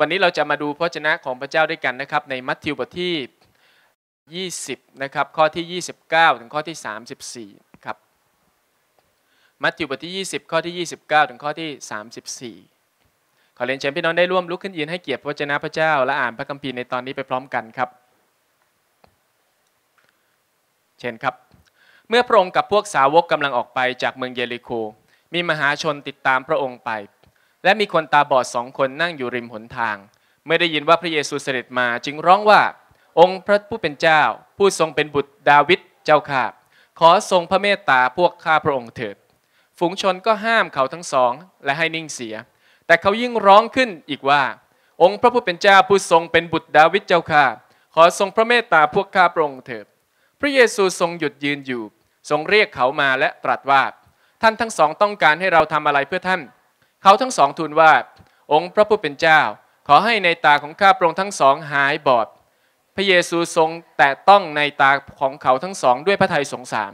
วันนี้เราจะมาดูพระชนะของพระเจ้าด้วยกันนะครับในมัทธิวบทที่ 20 นะครับข้อที่ 29 ถึงข้อที่ 34 ครับมัทธิวบทที่ 20 ข้อที่ 29 ถึงข้อที่ 34 ขอเรียนเชิญพี่น้องได้ร่วมลุกขึ้นยืนให้เกียรติพระชนะพระเจ้าและอ่านพระคัมภีร์ในตอนนี้ไปพร้อมกันครับ เชิญครับ เมื่อพระองค์กับพวกสาวกกำลังออกไปจากเมืองเยริโค มีมหาชนติดตามพระองค์ไปและมีคนตาบอดสองคนนั่งอยู่ริมหนทางเมื่อได้ยินว่าพระเยซูเสด็จมาจึงร้องว่า องค์พระผู้เป็นเจ้า ผู้ทรงเป็นบุตรดาวิดเจ้าข้าขอทรงพระเมตตาพวกข้าพระองค์เถิดฝูงชนก็ห้ามเขาทั้งสองและให้นิ่งเสีย แต่เขายิ่งร้องขึ้นอีกว่าองค์พระผู้เป็นเจ้าผู้ทรงเป็นบุตรดาวิดเจ้าข้าขอทรงพระเมตตาพวกข้าพระองค์เถิดพระเยซูทรงหยุดยืนอยู่ ทรงเรียกเขามาและตรัสว่าท่านทั้งสองต้องการให้เราทำอะไรเพื่อท่านเขาทั้งสองทูลว่าองค์พระผู้เป็นเจ้า ขอให้ในตาของข้าพระองค์ทั้งสองหายบอดพระเยซูทรงแตะต้องในตาของเขาทั้งสองด้วยพระทัยสงสาร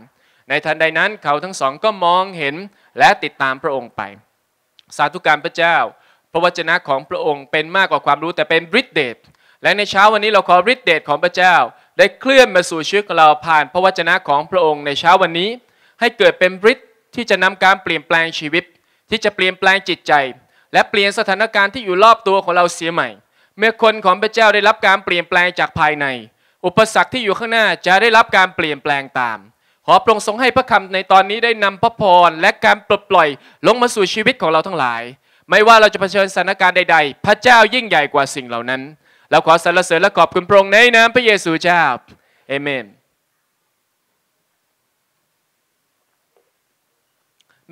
ในทันใดนั้นเขาทั้งสองก็มองเห็นและติดตามพระองค์ไป สาธุการพระเจ้า พระวจนะของพระองค์เป็นมากกว่าความรู้แต่เป็นฤทธิเดชและในเช้าวันนี้เราขอฤทธิเดชของพระเจ้า ได้เคลื่อนมาสู่ชีวิตของเราผ่าน พระวจนะของพระองค์ในเช้าวันนี้ ให้เกิดเป็นฤทธิที่จะนำการเปลี่ยนแปลงชีวิตที่จะเปลี่ยนแปลงจิตใจและเปลี่ยนสถานการณ์ที่อยู่รอบตัวของเราเสียใหม่ เมื่อคนของพระเจ้าได้รับการเปลี่ยนแปลงจากภายใน อุปสรรคที่อยู่ข้างหน้าจะได้รับการเปลี่ยนแปลงตาม ขอพระองค์ทรงให้พระคำในตอนนี้ได้นำพระพรและการปลดปล่อยลงมาสู่ชีวิตของเราทั้งหลาย ไม่ว่าเราจะเผชิญสถานการณ์ใดๆพระเจ้ายิ่งใหญ่กว่าสิ่งเหล่านั้น เราขอสรรเสริญและขอบคุณพระองค์ในนามพระเยซูเจ้าเอเมน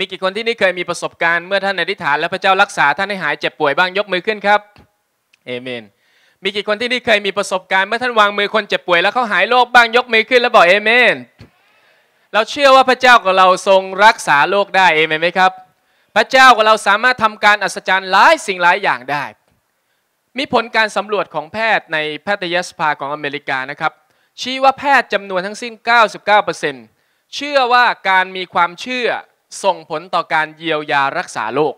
มีกี่คนที่นี่เคยมีประสบการณ์เมื่อท่านอธิษฐานแล้วพระเจ้ารักษาท่านให้หายเจ็บป่วยบ้างยกมือขึ้นครับเอเมนมีกี่คนที่นี่เคยมีประสบการณ์เมื่อท่านวางมือคนเจ็บป่วยแล้วเขาหายโรคบ้างยกมือขึ้นแล้วบอกเอเมนเราเชื่อว่าพระเจ้าของเราทรงรักษาโรคได้เอเมนไหมครับพระเจ้าของเราสามารถทำการอัศจรรย์หลายสิ่งหลายอย่างได้ มีผลการสำรวจของแพทย์ในแพทยสภาของอเมริกานะครับชี้ว่าแพทย์จำนวนทั้งสิ้น 99%เชื่อว่าการมีความเชื่อส่งผลต่อการเยียวยารักษาโรค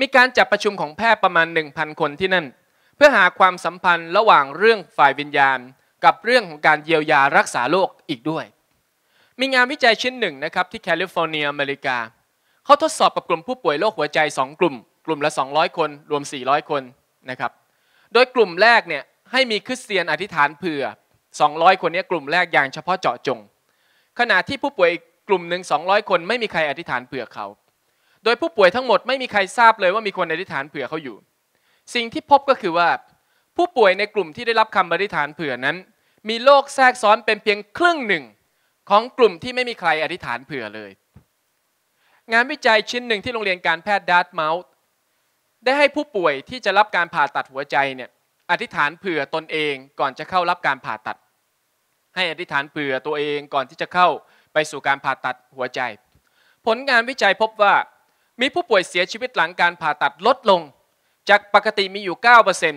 มีการจัดประชุมของแพทย์ประมาณ 1,000 คนที่นั่น เพื่อหาความสัมพันธ์ระหว่างเรื่องฝ่ายวิญญาณ กับเรื่องของการเยียวยารักษาโรคอีกด้วย มีงานวิจัยชิ้นหนึ่งนะครับ ที่แคลิฟอร์เนียอเมริกาเขาทดสอบกับกลุ่มผู้ป่วยโรคหัวใจ 2 กลุ่ม กลุ่มละ 200 คน รวม 400 คนนะครับ โดยกลุ่มแรกเนี่ยให้มีคริสเตียนอธิษฐานเผื่อ 200 คนนี้กลุ่มแรกอย่างเฉพาะเจาะจง ขณะที่ผู้ป่วยกลุ่มหนึ่ง200 คนไม่มีใครอธิษฐานเผื่อเขา โดยผู้ป่วยทั้งหมดไม่มีใครทราบเลยว่ามีคนอธิษฐานเผื่อเขาอยู่ สิ่งที่พบก็คือว่า ผู้ป่วยในกลุ่มที่ได้รับคำอธิษฐานเผื่อนั้น มีโรคแทรกซ้อนเป็นเพียงครึ่งหนึ่งของกลุ่มที่ไม่มีใครอธิษฐานเผื่อเลย งานวิจัยชิ้นหนึ่งที่โรงเรียนการแพทย์ดัตเมาส์ได้ให้ผู้ป่วยที่จะรับการผ่าตัดหัวใจเนี่ยอธิษฐานเผื่อตนเองก่อนจะเข้ารับการผ่าตัด ให้อธิษฐานเผื่อตัวเองก่อนที่จะเข้าไปสู่การผ่าตัดหัวใจ ผลงานวิจัยพบว่า มีผู้ป่วยเสียชีวิตหลังการผ่าตัดลดลง จากปกติมีอยู่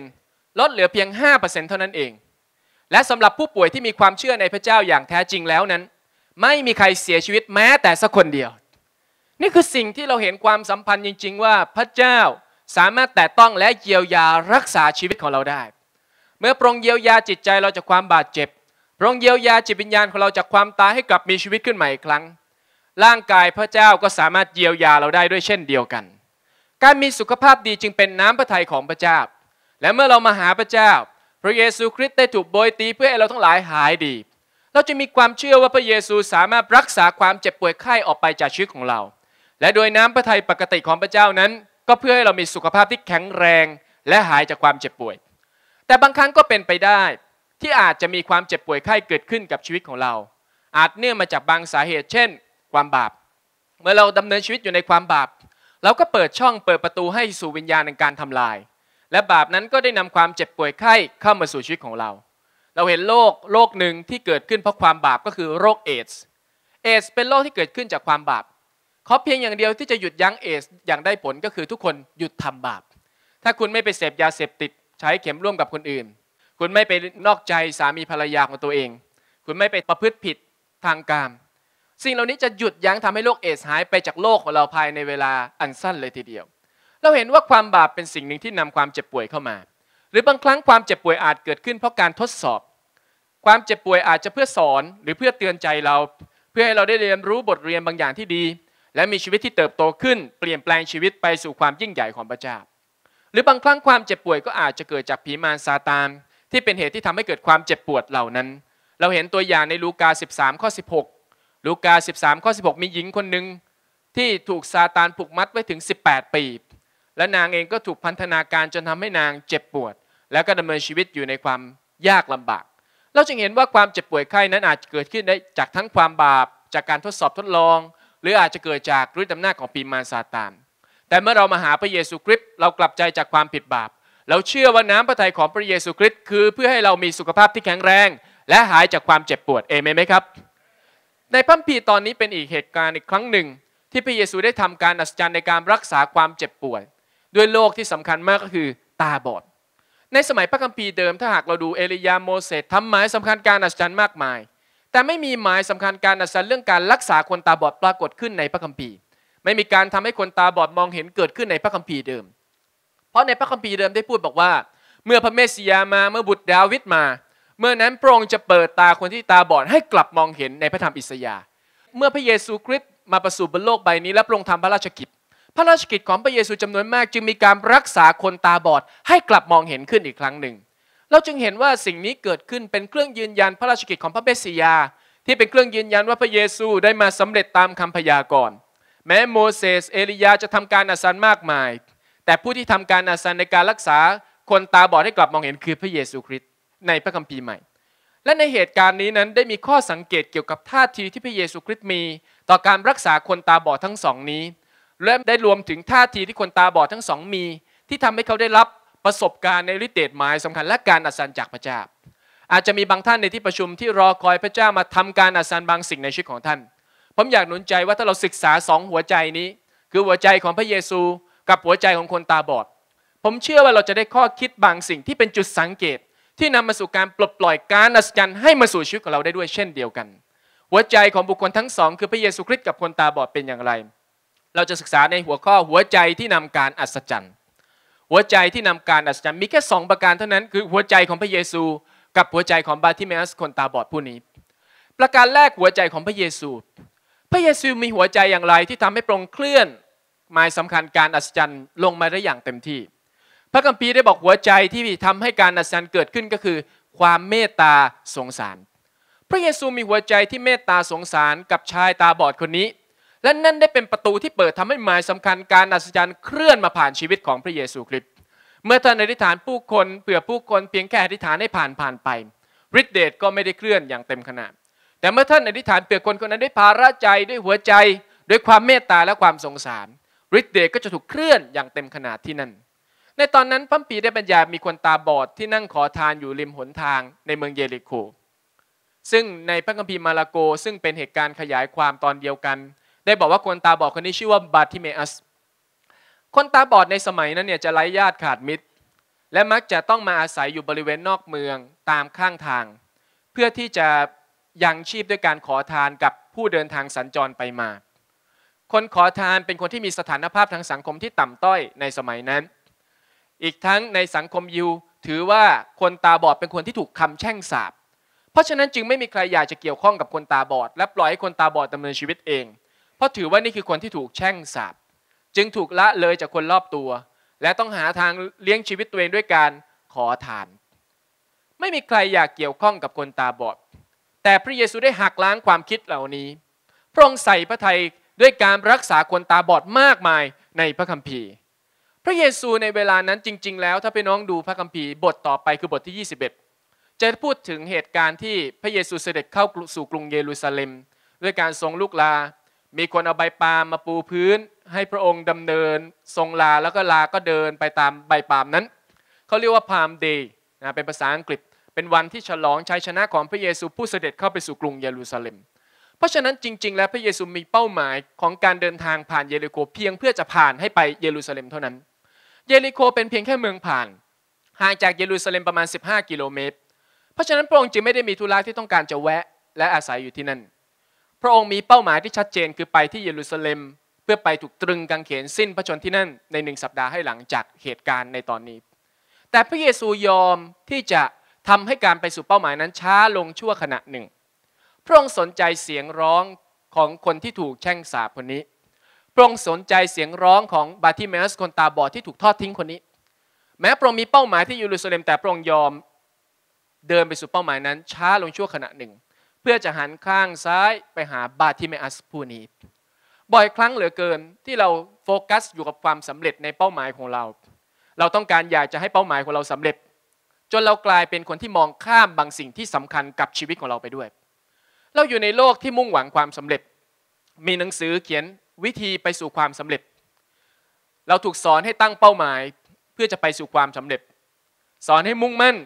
9%ลดเหลือเพียง 5%เท่านั้นเอง และสำหรับผู้ป่วยที่มีความเชื่อในพระเจ้าอย่างแท้จริงแล้วนั้น ไม่มีใครเสียชีวิตแม้แต่สักคนเดียว นี่คือสิ่งที่เราเห็นความสัมพันธ์จริงๆ ว่าพระเจ้าสามารถแตะต้องและเยียวยารักษาชีวิตของเราได้ เมื่อปรองเยียวยาจิตใจเราจากความบาดเจ็บรองเยียวยาจิตวิญญาณของเราจากความตายให้กลับมีชีวิตขึ้นใหม่อีกครั้ง ร่างกายพระเจ้าก็สามารถเยียวยาเราได้ด้วยเช่นเดียวกัน การมีสุขภาพดีจึงเป็นน้ำพระทัยของพระเจ้า และเมื่อเรามาหาพระเจ้า พระเยซูคริสต์ได้ถูกโบยตีเพื่อให้เราทั้งหลายหายดี เราจะมีความเชื่อว่าพระเยซูสามารถรักษาความเจ็บป่วยไข้ออกไปจากชีวิตของเรา และโดยน้ำพระทัยปกติของพระเจ้านั้น ก็เพื่อให้เรามีสุขภาพที่แข็งแรงและหายจากความเจ็บป่วย แต่บางครั้งก็เป็นไปได้ที่อาจจะมีความเจ็บป่วยไข้เกิดขึ้นกับชีวิตของเรา อาจเนื่องมาจากบางสาเหตุเช่นความบาป เมื่อเราดำเนินชีวิตอยู่ในความบาป เราก็เปิดช่องเปิดประตูให้สู่วิญญาณในการทำลาย และบาปนั้นก็ได้นำความเจ็บป่วยไข้เข้ามาสู่ชีวิตของเรา เราเห็นโรคโรคหนึ่งที่เกิดขึ้นเพราะความบาปก็คือโรคเอสเอส เป็นโรคที่เกิดขึ้นจากความบาปเขาเพียงอย่างเดียวที่จะหยุดยั้งเอส อย่างได้ผลก็คือทุกคนหยุดทำบาป ถ้าคุณไม่ไปเสพยาเสพติดใช้เข็มร่วมกับคนอื่นคุณไม่ไปนอกใจสามีภรรยาของตัวเอง คุณไม่ไปประพฤติผิดทางกามสิ่งเหล่านี้จะหยุดยั้งทำให้โรคเอสหายไปจากโลกของเราภายในเวลาอันสั้นเลยทีเดียว เราเห็นว่าความบาปเป็นสิ่งหนึ่งที่นำความเจ็บป่วยเข้ามา หรือบางครั้งความเจ็บป่วยอาจเกิดขึ้น เพราะการทดสอบ ความเจ็บป่วยอาจจะเพื่อสอนหรือเพื่อเตือนใจเรา เพื่อให้เราได้เรียนรู้บทเรียนบางอย่างที่ดี และมีชีวิตที่เติบโตขึ้นเปลี่ยนแปลงชีวิตไปสู่ความยิ่งใหญ่ของพระเจ้า หรือบางครั้งความเจ็บป่วยก็อาจจะเกิดจากผีมารซาตานที่เป็นเหตุที่ทำให้เกิดความเจ็บปวดเหล่านั้น เราเห็นตัวอย่างในลูกา 13 ข้อ 16 ลูกา 13 ข้อ 16 มีหญิงคนหนึ่งที่ถูกซาตานผูกมัดไว้ถึง 18 ปี และนางเองก็ถูกพันธนาการจนทำให้นางเจ็บปวด แล้วก็ดำเนินชีวิตอยู่ในความยากลำบาก เราจึงเห็นว่าความเจ็บป่วยไข้นั้นอาจเกิดขึ้นได้จากทั้งความบาป จากการทดสอบทดลอง หรืออาจจะเกิดจากฤทธิ์อำนาจของปีมารซาตาน แต่เมื่อเรามาหาพระเยซูคริสต์เรากลับใจจากความผิดบาปเราเชื่อว่าน้ำพระทัยของพระเยซูคริสต์คือเพื่อให้เรามีสุขภาพที่แข็งแรง และหายจากความเจ็บปวด เอเมนไหมครับ ในพัมพีตอนนี้เป็นอีกเหตุการณ์อีกครั้งหนึ่ง ที่พระเยซูได้ทำการอัศจรรย์ในการรักษาความเจ็บปวดด้วยโรคที่สำคัญมากก็คือตาบอด ในสมัยพระคัมภีร์เดิมถ้าหากเราดูเอลียาโมเสสทำหมายสำคัญการอัศจรรย์มากมาย แต่ไม่มีหมายสำคัญการอัศจรรย์เรื่องการรักษาคนตาบอดปรากฏขึ้นในพระคัมภีร์ ไม่มีการทำให้คนตาบอดมองเห็นเกิดขึ้นในพระคัมภีร์เดิมราะในพระคัมภีร์เดิมได้พูดบอกว่า เมื่อพระเมสสิยามาเมื่อบุตรดาวิดมา เมื่อนั้นพระองค์จะเปิดตาคนที่ตาบอดให้กลับมองเห็นในพระธรรมอิสยาห์เมื่อพระเยซูคริสต์มาประสูติบนโลกใบนี้และพระองค์ทำพระราชกิจ พระราชกิจของพระเยซูจำนวนมากจึงมีการรักษาคนตาบอด ให้กลับมองเห็นขึ้นอีกครั้งหนึ่ง เราจึงเห็นว่าสิ่งนี้เกิดขึ้นเป็นเครื่องยืนยันพระราชกิจของพระเมสสิยา ที่เป็นเครื่องยืนยันว่าพระเยซูได้มาสำเร็จตามคำพยากรณ์แม้โมเสสเอลียาจะทำการอัศจรรย์มากมายแต่ผู้ที่ทำการอาศันในการรักษาคนตาบอดให้กลับมองเห็นคือพระเยซูคริสต์ในพระคัมภีร์ใหม่ และในเหตุการณ์นี้นั้นได้มีข้อสังเกตเกี่ยวกับท่าทีที่พระเยซูคริสต์มีต่อการรักษาคนตาบอดทั้งสองนี้ และได้รวมถึงท่าทีที่คนตาบอดทั้งสองมี ที่ทำให้เขาได้รับประสบการณ์ในฤทธิ์เดชหมาย สำคัญและการอัศจรรย์จากพระเจ้า อาจจะมีบางท่านในที่ประชุมที่รอคอยพระเจ้ามาทำการอัศจรรย์บางสิ่งในชีวิตของท่าน ผมอยากหนุนใจว่าถ้าเราศึกษาสองหัวใจนี้ คือหัวใจของพระเยซูกับหัวใจของคนตาบอด ผมเชื่อว่าเราจะได้ข้อคิดบางสิ่งที่เป็นจุดสังเกต ที่นำมาสู่การปลดปล่อยการอัศจรรย์ให้มาสู่ชีวิตของเราได้ด้วยเช่นเดียวกัน หัวใจของบุคคลทั้งสอง คือพระเยซูคริสต์กับคนตาบอดเป็นอย่างไร เราจะศึกษาในหัวข้อหัวใจที่นำการอัศจรรย์หัวใจที่นำการอัศจรรย์มีแค่2ประการเท่านั้น คือหัวใจของพระเยซู กับหัวใจของบาทิเมอัสคนตาบอดผู้นี้ ประการแรกหัวใจของพระเยซูพระเยซูมีหัวใจอย่างไรที่ทำให้ปรองเคลื่อนหมายสำคัญการอัศจรรย์ลงมาได้อย่างเต็มที่ พระคัมภีร์ได้บอกหัวใจที่ทำให้การอัศจรรย์เกิดขึ้นก็คือ ความเมตตาสงสาร พระเยซูมีหัวใจที่เมตตาสงสารกับชายตาบอดคนนี้ และนั่นได้เป็นประตูที่เปิดทำให้หมายสำคัญ การอัศจรรย์เคลื่อนมาผ่านชีวิตของพระเยซูคริสต์เมื่อท่านอธิษฐานผู้คนเผื่อผู้คนเพียงแค่อธิษฐานให้ผ่านผ่านไปฤทธิเดชก็ไม่ได้เคลื่อนอย่างเต็มขนาดแต่เมื่อท่านอธิษฐานเผื่อคนคนนั้นด้วยภาระใจด้วยหัวใจด้วยความเมตตาและความสงสารฤทธิ์เดชก็จะถูกเคลื่อนอย่างเต็มขนาดที่นั่น ในตอนนั้นพัมปีได้บรรยายมีคนตาบอดที่นั่งขอทานอยู่ริมหนทางในเมืองเยริโคซึ่งในพระคัมภีร์มาระโกซึ่งเป็นเหตุการณ์ขยายความตอนเดียวกัน ได้บอกว่าคนตาบอดคนนี้ชื่อว่าบาติเมอัส คนตาบอดในสมัยนั้นเนี่ยจะไร้ญาติขาดมิตร และมักจะต้องมาอาศัยอยู่บริเวณนอกเมืองตามข้างทาง เพื่อที่จะยังชีพด้วยการขอทานกับผู้เดินทางสัญจรไปมาคนขอทานเป็นคนที่มีสถานภาพทางสังคมที่ต่ำต้อยในสมัยนั้น อีกทั้งในสังคมยิวถือว่าคนตาบอดเป็นคนที่ถูกคำแช่งสาป เพราะฉะนั้นจึงไม่มีใครอยากจะเกี่ยวข้องกับคนตาบอด และปล่อยให้คนตาบอดดาเนินชีวิตเอง เพราะถือว่านี่คือคนที่ถูกแช่งสาป จึงถูกละเลยจากคนรอบตัว และต้องหาทางเลี้ยงชีวิตตัวเองด้วยการขอทาน ไม่มีใครอยากเกี่ยวข้องกับคนตาบอด แต่พระเยซูได้หักล้างความคิดเหล่านี้ พระองค์ใส่พระทัยด้วยการรักษาคนตาบอดมากมายในพระคัมภีร์ พระเยซูในเวลานั้นจริง ๆ แล้วถ้าไปน้องดูพระคัมภีร์บทต่อไปคือบทที่ 21 จะพูดถึงเหตุการณ์ที่พระเยซูเสด็จเข้าสู่กรุงเยรูซาเล็ม ด้วยการทรงลูกลา มีคนเอาใบปาล์มมาปูพื้นให้พระองค์ดำเนิน ทรงลาแล้วก็ลาก็เดินไปตามใบปาล์มนั้น เขาเรียกว่าพามเดย์นะเป็นภาษาอังกฤษเป็นวันที่ฉลองชัยชนะของพระเยซูผู้เสด็จเข้าไปสู่กรุงเยรูซาเล็มเพราะฉะนั้นจริง ๆแล้วพระเยซูมีเป้าหมายของการเดินทางผ่านเยริโคเพียงเพื่อจะผ่านให้ไปเยรูซาเล็มเท่านั้น เยริโคเป็นเพียงแค่เมืองผ่านห่างจากเยรูซาเล็มประมาณ 15 กิโลเมตร เพราะฉะนั้นพระองค์จึงไม่ได้มีธุระที่ต้องการจะแวะและอาศัยอยู่ที่นั่น พระองค์มีเป้าหมายที่ชัดเจนคือไปที่เยรูซาเล็ม เพื่อไปถูกตรึงกางเขนสิ้นพระชนที่นั่นในหนึ่งสัปดาห์ให้หลังจากเหตุการณ์ในตอนนี้ แต่พระเยซูยอมที่จะทำให้การไปสู่เป้าหมายนั้นช้าลงชั่วขณะหนึ่งพระองค์สนใจเสียงร้องของคนที่ถูกแช่งสาปคนนี้พระองค์สนใจเสียงร้องของบาธิเมสคนตาบอดที่ถูกทอดทิ้งคนนี้ แม้พระองค์มีเป้าหมายที่เยรูซาเล็มแต่พระองค์ยอมเดินไปสู่เป้าหมายนั้นช้าลงชั่วขณะหนึ่ง เพื่อจะหันข้างซ้ายไปหาบาธิเมอัสผู้นี้ บ่อยครั้งเหลือเกินที่เราโฟกัสอยู่กับความสำเร็จในเป้าหมายของเรา เราต้องการอยากจะให้เป้าหมายของเราสำเร็จ จนเรากลายเป็นคนที่มองข้ามบางสิ่งที่สำคัญกับชีวิตของเราไปด้วยเราอยู่ในโลกที่มุ่งหวังความสำเร็จ มีหนังสือเขียนวิธีไปสู่ความสำเร็จ เราถูกสอนให้ตั้งเป้าหมายเพื่อจะไปสู่ความสำเร็จ สอนให้มุ่งมั่น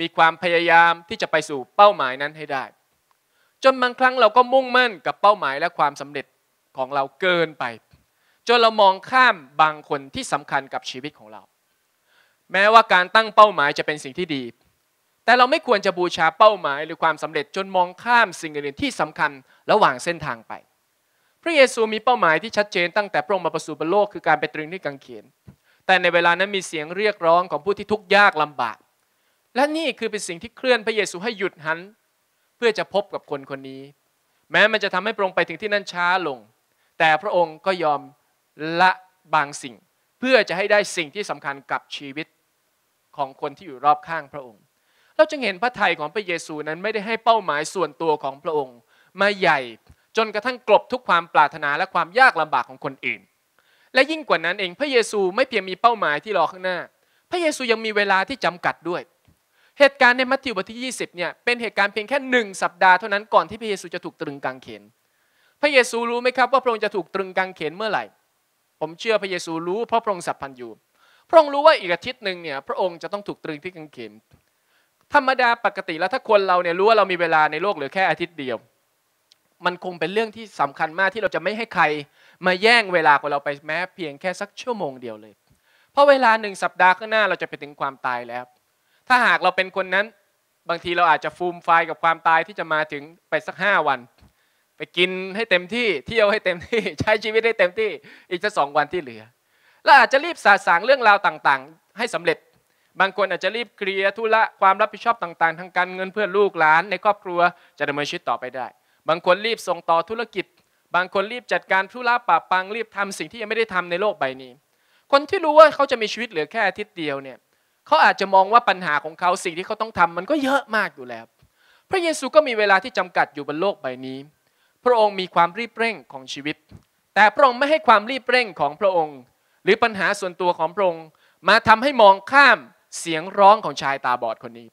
มีความพยายามที่จะไปสู่เป้าหมายนั้นให้ได้ จนบางครั้งเราก็มุ่งมั่นกับเป้าหมายและความสำเร็จของเราเกินไป จนเรามองข้ามบางคนที่สำคัญกับชีวิตของเรา แม้ว่าการตั้งเป้าหมาย จะเป็นสิ่งที่ดีแต่เราไม่ควรจะบูชาเป้าหมายหรือความสำเร็จจนมองข้ามสิ่งอื่นที่สำคัญระหว่างเส้นทางไป พระเยซูมีเป้าหมายที่ชัดเจนตั้งแต่พระองค์มาประสูติบนโลกคือการไปตรึงที่กังเขนแต่ในเวลานั้นมีเสียงเรียกร้องของผู้ที่ทุกข์ยากลำบาก และนี่คือเป็นสิ่งที่เคลื่อนพระเยซูให้หยุดหันเพื่อจะพบกับคนคนนี้ แม้มันจะทำให้พระองค์ไปถึงที่นั่นช้าลง แต่พระองค์ก็ยอมละบางสิ่ง เพื่อจะให้ได้สิ่งที่สำคัญกับชีวิตของคนที่อยู่รอบข้างพระองค์เราจึงเห็นพระทัยของพระเยซูนั้นไม่ได้ให้เป้าหมายส่วนตัวของพระองค์มาใหญ่ จนกระทั่งกลบทุกความปรารถนาและความยากลำบากของคนอื่น และยิ่งกว่านั้นเองพระเยซูไม่เพียงมีเป้าหมายที่รอข้างหน้า พระเยซูยังมีเวลาที่จำกัดด้วย เหตุการณ์ในมัทธิวบทที่ 20เนี่ยเป็นเหตุการณ์เพียงแค่หนึ่งสัปดาห์เท่านั้นก่อนที่พระเยซูจะถูกตรึงกางเขน พระเยซูรู้ไหมครับ ว่าพระองค์จะถูกตรึงกางเขนเมื่อไหร่ ผมเชื่อพระเยซูรู้เพราะพระองค์สัพพันอยู่พระองค์รู้ว่าอีกอาทิตย์หนึ่งเนี่ยพระองค์จะต้องถูกตรึงที่กางเขนธรรมดาปกติแล้วถ้าคนเราเนี่ยรู้ว่าเรามีเวลาในโลกเหลือแค่อาทิตย์เดียว มันคงเป็นเรื่องที่สำคัญมากที่เราจะไม่ให้ใครมาแย่งเวลาของเราไปแม้เพียงแค่สักชั่วโมงเดียวเลย เพราะเวลาหนึ่งสัปดาห์ข้างหน้าเราจะไปถึงความตายแล้ว ถ้าหากเราเป็นคนนั้น บางทีเราอาจจะฟูมไฟกับความตายที่จะมาถึงไปสักห้าวัน ไปกินให้เต็มที่เที่ยวให้เต็มที่ใช้ชีวิตให้เต็มที่อีกสักสองวันที่เหลือ แลาอาจจะรีบสาสางเรื่องราวต่าง ๆ ให้สำเร็จบางคนอาจจะรีบเคลียร์ธุระความรับผิดชอบต่างๆ ทางการเงินเพื่อลูกหลาน ในครอบครัวจะดำเนินชีวิตต่อไปได้ บางคนรีบส่งต่อธุรกิจ บางคนรีบจัดการธุระป่าปังรีบทำสิ่งที่ยังไม่ได้ทำในโลกใบนี้ คนที่รู้ว่าเขาจะมีชีวิตเหลือแค่อาทิตย์เดียวเนี่ยเขาอาจจะมองว่าปัญหาของเขาสิ่งที่เขาต้องทำ มันก็เยอะมากอยู่แล้ว พระเยซูก็มีเวลาที่จำกัดอยู่บนโลกใบนี้ พระองค์มีความรีบเร่งของชีวิต แต่พระองค์ไม่ให้ความรีบเร่งของพระองค์ หรือปัญหาส่วนตัวของพระองค์มาทำให้มองข้ามเสียงร้องของชายตาบอดคนนี้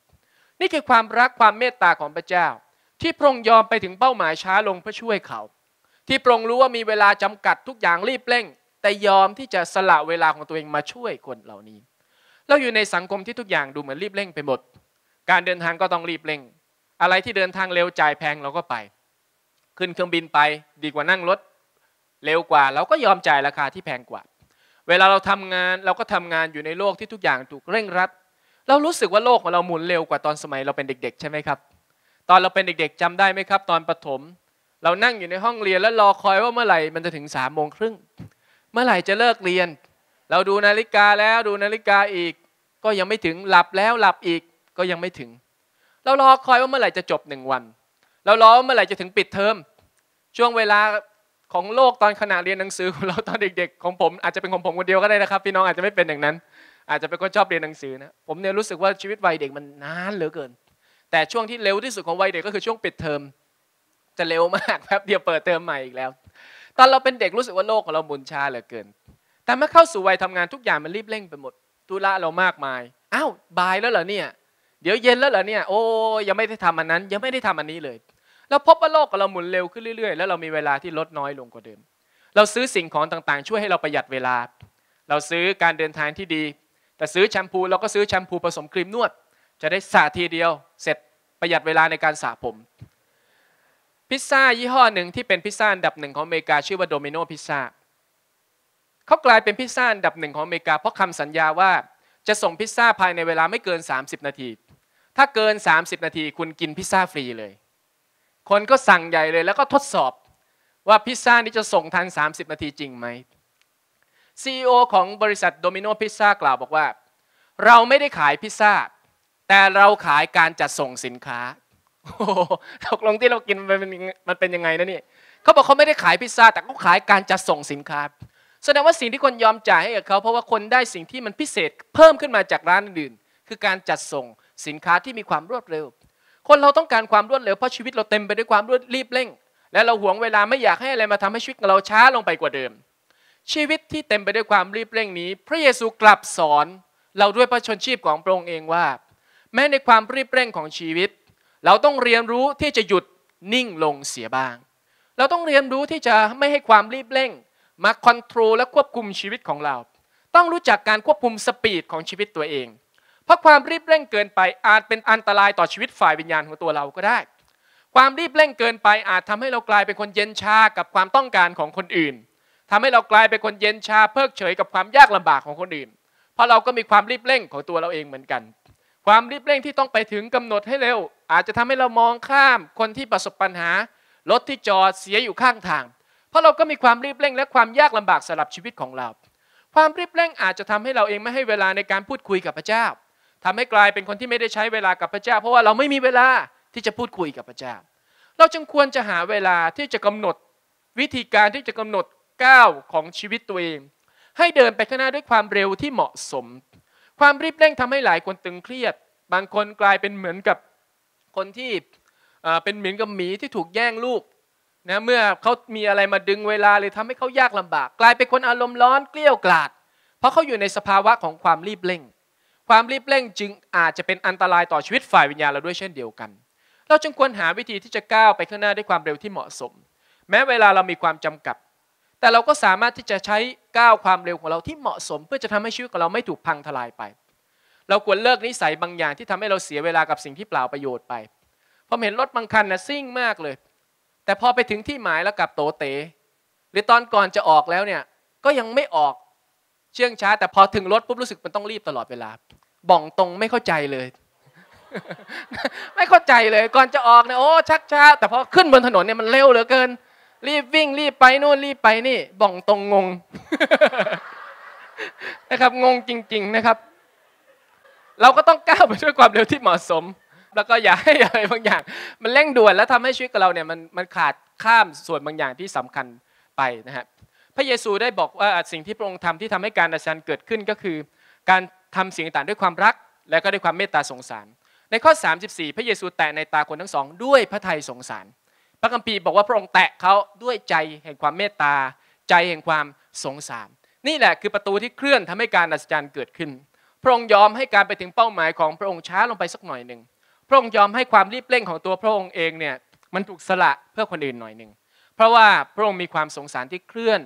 นี่คือความรักความเมตตาของพระเจ้า ที่พระองค์ยอมไปถึงเป้าหมายช้าลงเพื่อช่วยเขา ที่พระองค์รู้ว่ามีเวลาจำกัดทุกอย่างรีบเร่งแต่ยอมที่จะสละเวลาของตัวเองมาช่วยคนเหล่านี้ เราอยู่ในสังคมที่ทุกอย่างดูเหมือนรีบเร่งไปหมดการเดินทางก็ต้องรีบเร่งอะไรที่เดินทางเร็วจ่ายแพงเราก็ไป ขึ้นเครื่องบินไปดีกว่านั่งรถเร็วกว่า เราก็ยอมจ่ายราคาที่แพงกว่าเวลาเราทำงานเราก็ทำงานอยู่ในโลกที่ทุกอย่างถูกเร่งรัด เรารู้สึกว่าโลกของเราหมุนเร็วกว่าตอนสมัยเราเป็นเด็กๆ ใช่ไหมครับ ตอนเราเป็นเด็กๆจำได้ไหมครับ ตอนประถมเรานั่งอยู่ในห้องเรียนแล้วรอคอยว่าเมื่อไหร่มันจะถึงสามโมงครึ่งเมื่อไหร่จะเลิกเรียน เราดูนาฬิกาแล้วดูนาฬิกาอีก ก็ยังไม่ถึงหลับแล้วหลับอีกก็ยังไม่ถึง เรารอคอยว่าเมื่อไหร่จะจบหนึ่งวัน เรารอว่าเมื่อไหร่จะถึงปิดเทอมช่วงเวลาของโลกตอนขณะเรียนหนังสือของเราตอนเด็กๆ ของผมอาจจะเป็นของผมคนเดียวก็ได้นะครับ พี่น้องอาจจะไม่เป็นอย่างนั้น อาจจะเป็นคนชอบเรียนหนังสือนะ ผมเนี่ยรู้สึกว่าชีวิตวัยเด็กมันนานเหลือเกิน แต่ช่วงที่เร็วที่สุดของวัยเด็กก็คือช่วงปิดเทอมจะเร็วมากแป๊บเดียวเปิดเทอมใหม่อีกแล้ว ตอนเราเป็นเด็กรู้สึกว่าโลกของเราบุญชาเหลือเกินแต่เมื่อเข้าสู่วัยทำงานทุกอย่างมันรีบเร่งไปหมดธุระเรามากมายอ้าวบ่ายแล้วเหรอเนี่ยเดี๋ยวเย็นแล้วเหรอเนี่ย โอ้ยังไม่ได้ทำอันนั้นยังไม่ได้ทำอันนี้เลยเราพบว่าโลกของเราหมุนเร็วขึ้นเรื่อยๆ แล้วเรามีเวลาที่ลดน้อยลงกว่าเดิม เราซื้อสิ่งของต่างๆ ช่วยให้เราประหยัดเวลา เราซื้อการเดินทางที่ดี แต่ซื้อแชมพูเราก็ซื้อแชมพูผสมครีมนวด จะได้สระทีเดียว เสร็จประหยัดเวลาในการสระผม พิซซ่ายี่ห้อหนึ่งที่เป็นพิซซ่าอันดับหนึ่งของอเมริกาชื่อว่าโดมิโนพิซซ่าเขากลายเป็นพิซซ่าอันดับหนึ่งของอเมริกา เพราะคำสัญญาว่าจะส่งพิซซ่าภายในเวลาไม่เกิน 30 นาที ถ้าเกิน 30 นาทีคุณกินพิซซ่าฟรีเลยคนก็สั่งใหญ่เลยแล้วก็ทดสอบว่าพิซซ่านี้จะส่งทัน 30 นาทีจริงไหม CEO ของบริษัทโดมิโนพิซซ่ากล่าวบอกว่า เราไม่ได้ขายพิซซ่าแต่เราขายการจัดส่งสินค้าตกลงที่เรากินมันเป็นมันเป็นยังไงนะนี่เขาบอกเขาไม่ได้ขายพิซซ่าแต่เขาขายการจัดส่งสินค้า แสดงว่าสิ่งที่คนยอมจ่ายให้กับเขาเพราะว่าคนได้สิ่งที่มันพิเศษเพิ่มขึ้นมาจากร้านอื่นคือการจัดส่งสินค้าที่มีความรวดเร็วคนเราต้องการความรวดเร็วเพราะชีวิตเราเต็มไปด้วยความรวดรีบเร่งและเราหวงเวลาไม่อยากให้อะไรมาทำให้ชีวิตเราช้าลงไปกว่าเดิม ชีวิตที่เต็มไปด้วยความรีบเร่งนี้ พระเยซูกลับสอนเราด้วยพระชนชีพของพระองค์เองว่า แม้ในความรีบเร่งของชีวิต เราต้องเรียนรู้ที่จะหยุดนิ่งลงเสียบ้าง เราต้องเรียนรู้ที่จะไม่ให้ความรีบเร่ง มาคอนโทรลและควบคุมชีวิตของเรา ต้องรู้จักการควบคุมสปีดของชีวิตตัวเองเพราะความรีบเร่งเกินไปอาจเป็นอันตรายต่อชีวิตฝ่ายวิญญาณของตัวเราก็ได้ ความรีบเร่งเกินไปอาจทำให้เรากลายเป็นคนเย็นชากับความต้องการของคนอื่น ทำให้เรากลายเป็นคนเย็นชาเพิกเฉยกับความยากลำบากของคนอื่น เพราะเราก็มีความรีบเร่งของตัวเราเองเหมือนกัน ความรีบเร่งที่ต้องไปถึงกำหนดให้เร็ว อาจจะทำให้เรามองข้ามคนที่ประสบปัญหา รถที่จอดเสียอยู่ข้างทาง เพราะเราก็มีความรีบเร่งและความยากลำบากสำหรับชีวิตของเรา ความรีบเร่งอาจจะทำให้เราเองไม่ให้เวลาในการพูดคุยกับพระเจ้าทำให้กลายเป็นคนที่ไม่ได้ใช้เวลากับพระเจ้า เพราะว่า เราไม่มีเวลาที่จะพูดคุยกับพระเจ้า เราจึงควรจะหาเวลาที่จะกำหนดวิธีการที่จะกำหนดก้าวของชีวิตตัวเอง ให้เดินไปข้างหน้าด้วยความเร็วที่เหมาะสม ความรีบเร่งทำให้หลายคนตึงเครียด บางคนกลายเป็นเหมือนกับคนที่เป็นเหมือนกับหมีที่ถูกแย่งลูกนะเมื่อเขามีอะไรมาดึงเวลาเลยทำให้เขายากลำบาก กลายเป็นคนอารมณ์ร้อนเกลี้ยวกล่อดเพราะเขาอยู่ในสภาวะของความรีบเร่งความรีบเร่งจึงอาจจะเป็นอันตรายต่อชีวิตฝ่ายวิญญาณเราด้วยเช่นเดียวกัน เราจึงควรหาวิธีที่จะก้าวไปข้างหน้าด้วยความเร็วที่เหมาะสม แม้เวลาเรามีความจำกัด แต่เราก็สามารถที่จะใช้ก้าวความเร็วของเราที่เหมาะสม เพื่อจะทำให้ชีวิตของเราไม่ถูกพังทลายไป เราควรเลิกนิสัยบางอย่างที่ทำให้เราเสียเวลากับสิ่งที่เปล่าประโยชน์ไปผมเห็นรถบางคันนะซิ่งมากเลย แต่พอไปถึงที่หมายแล้วกลับโตเตหรือตอนก่อนจะออกแล้วเนี่ยก็ยังไม่ออกเชื่องช้าแต่พอถึงรถปุ๊บรู้สึกมันต้องรีบตลอดเวลาบ่องตรงไม่เข้าใจเลย ไม่เข้าใจเลยก่อนจะออกเนี่ยโอ้ชักช้าแต่พอขึ้นบนถนนเนี่ยมันเร็วเหลือเกิน รีบวิ่งรีบไปนู่นรีบไปนี่บ่องตรงงง นะครับงงจริง ๆ นะครับ เราก็ต้องก้าวไปด้วยความเร็วที่เหมาะสม แล้วก็อย่าให้อะไรบางอย่าง มันเร่งด่วน แล้วทำให้ชีวิตของเราเนี่ยมันมันขาดข้ามส่วนบางอย่างที่สำคัญไปนะครับพระเยซูได้บอกว่าสิ่งที่พระองค์ทำที่ทำให้การอัศจรรย์เกิดขึ้นก็คือ การทำสิ่งต่างด้วยความรัก และก็ด้วยความเมตตาสงสาร ในข้อ34พระเยซูแตะในตาคนทั้งสองด้วยพระทัยสงสาร พระคัมภีร์บอกว่าพระองค์แตะเขาด้วยใจแห่งความเมตตา ใจแห่งความสงสาร นี่แหละคือประตูที่เคลื่อนทำให้การอัศจรรย์เกิดขึ้น พระองค์ยอมให้การไปถึงเป้าหมายของพระองค์ช้าลงไปสักหน่อยหนึ่ง พระองค์ยอมให้ความรีบเร่งของตัวพระองค์เองเนี่ยมันถูกสละเพื่อคนอื่นหน่อยหนึ่ง เพราะว่าพระองค์มีความสงสารที่เคลื่อน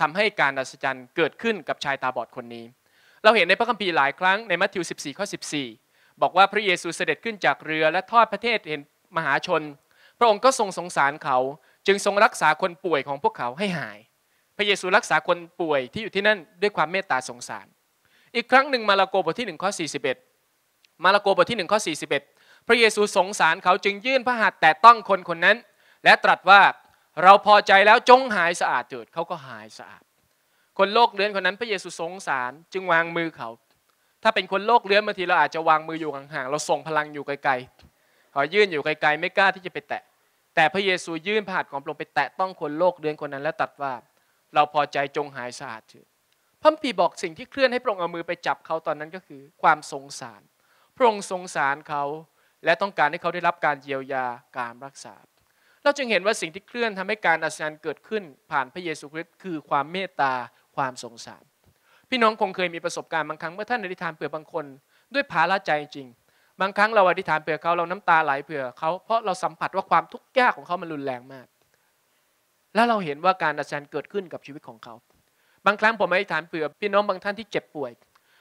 ทำให้การอัศจรรย์เกิดขึ้นกับชายตาบอดคนนี้ เราเห็นในพระคัมภีร์หลายครั้งในมัทธิว 14 ข้อ 14 บอกว่าพระเยซูเสด็จขึ้นจากเรือและทอดพระเทศเห็นมหาชน พระองค์ก็ทรงสงสารเขาจึงทรงรักษาคนป่วยของพวกเขาให้หาย พระเยซูรักษาคนป่วยที่อยู่ที่นั่นด้วยความเมตตาสงสาร อีกครั้งหนึ่งมาระโกบทที่ 1 ข้อ 41 มาระโกบทที่ 1 ข้อ 41 พระเยซูสงสารเขาจึงยื่นพระหัตถ์แต่ต้องคนคนนั้น และตรัสว่าเราพอใจแล้วจงหายสะอาดเถิดเขาก็หายสะอาด คนโลกเลื้อนคนนั้น พระเยซูสงสารจึงวางมือเขา ถ้าเป็นคนโลกเลื้อนบางทีเราอาจจะวางมืออยู่ห่างๆเราส่งพลังอยู่ไกลๆขอยื่นอยู่ไกลๆไม่กล้าที่จะไปแตะ แต่พระเยซูยื่นผ่าดของพระองค์ไปแตะต้องคนโลกเลื้อนคนนั้นและตัดว่าเราพอใจจงหายสะอาดเถิดพระพีบอกสิ่งที่เคลื่อนให้พระองค์เอามือไปจับเขาตอนนั้นก็คือ ความสงสาร พระองค์สงสารเขา และต้องการให้เขาได้รับการเยียวยาการรักษาเราจึงเห็นว่าสิ่งที่เคลื่อนทำให้การอัศจรรย์เกิดขึ้นผ่านพระเยซูคริสต์คือความเมตตาความสงสาร พี่น้องคงเคยมีประสบการณ์บางครั้งเมื่อท่านอธิษฐานเผื่อบางคนด้วยภาระใจจริง บางครั้งเราอธิษฐานเผื่อเขาเราน้ำตาไหลเผื่อเขาเพราะเราสัมผัสว่าความทุกข์ยากของเขามันรุนแรงมาก แล้วเราเห็นว่าการอัศจรรย์เกิดขึ้นกับชีวิตของเขา บางครั้งผมอธิษฐานเผื่อพี่น้องบางท่านที่เจ็บป่วย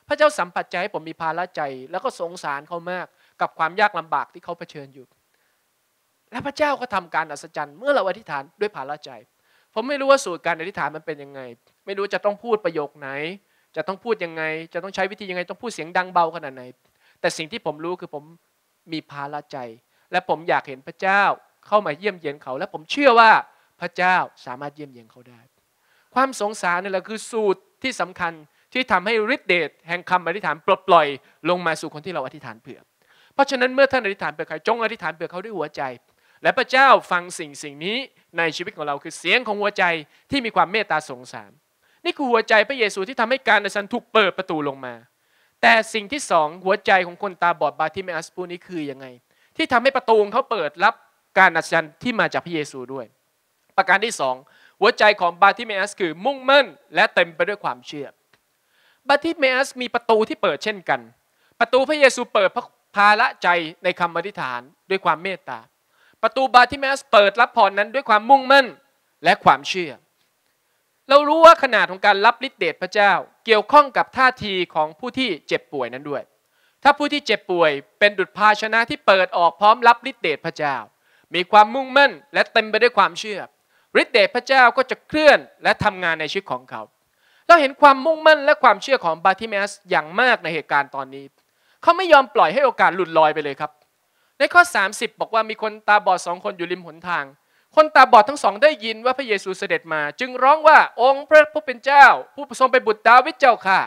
พระเจ้าสัมผัสใจให้ผมมีภาระใจแล้วก็สงสารเขามาก กับความยากลำบากที่เขาเผชิญอยู่และพระเจ้าก็ทำการอัศจรรย์เมื่อเราอธิษฐานด้วยภาระใจ ผมไม่รู้ว่าสูตรการอธิษฐานมันเป็นยังไง ไม่รู้จะต้องพูดประโยคไหน จะต้องพูดยังไง จะต้องใช้วิธียังไง ต้องพูดเสียงดังเบาขนาดไหน แต่สิ่งที่ผมรู้คือผมมีภาระใจ และผมอยากเห็นพระเจ้าเข้ามาเยี่ยมเยียนเขา และผมเชื่อว่าพระเจ้าสามารถเยี่ยมเยียนเขาได้ ความสงสารนี่แหละคือสูตรที่สำคัญที่ทำให้ฤทธิเดชแห่งคำอธิษฐานปลดปล่อยลงมาสู่คนที่เราอธิษฐานเผื่อ เพราะฉะนั้นเมื่อท่านอธิษฐานเผื่อใครจงอธิษฐานเผื่อเขาด้วยหัวใจและพระเจ้าฟังสิ่งสิ่งนี้ในชีวิตของเราคือเสียงของหัวใจที่มีความเมตตาสงสารนี่คือหัวใจพระเยซูที่ทำให้การในสันถูกเปิดประตูลงมา แต่สิ่งที่สองหัวใจของคนตาบอดบาทิเมอัสปูนี้คือยังไง ที่ทำให้ประตูเขาเปิดรับการอัศจรรย์ที่มาจากพระเยซูด้วย ประการที่สองหัวใจของบาทิเมอัสคือมุ่งมั่น และเต็มไปด้วยความเชื่อบาทิเมอัสมีประตูที่เปิดเช่นกัน ประตูพระเยซูเปิดภาระใจในคำอธิษฐานด้วยความเมตตาประตูบาทิเมสเปิดรับพรนั้นด้วยความมุ่งมั่นและความเชื่อ เรารู้ว่าขนาดของการรับฤทธิเดชพระเจ้า เกี่ยวข้องกับท่าทีของผู้ที่เจ็บป่วยนั้นด้วย ถ้าผู้ที่เจ็บป่วยเป็นดุจภาชนะ ที่เปิดออกพร้อมรับฤทธิเดชพระเจ้า มีความมุ่งมั่นและเต็มไปด้วยความเชื่อฤทธิเดชพระเจ้าก็จะเคลื่อนและทำงานในชีวิตของเขา เราเห็นความมุ่งมั่น และความเชื่อของบาทิเมสอย่างมากในเหตุการณ์ตอนนี้ เขาไม่ยอมปล่อยให้โอกาสหลุดลอยไปเลยครับในข้อ30บอกว่ามีคนตาบอดสองคนอยู่ริมหนทาง คนตาบอดทั้งสองได้ยินว่าพระเยซูเสด็จมา จึงร้องว่าองค์พระผู้เป็นเจ้า ผู้ทรงเป็นบุตรดาวิดเจ้าข้า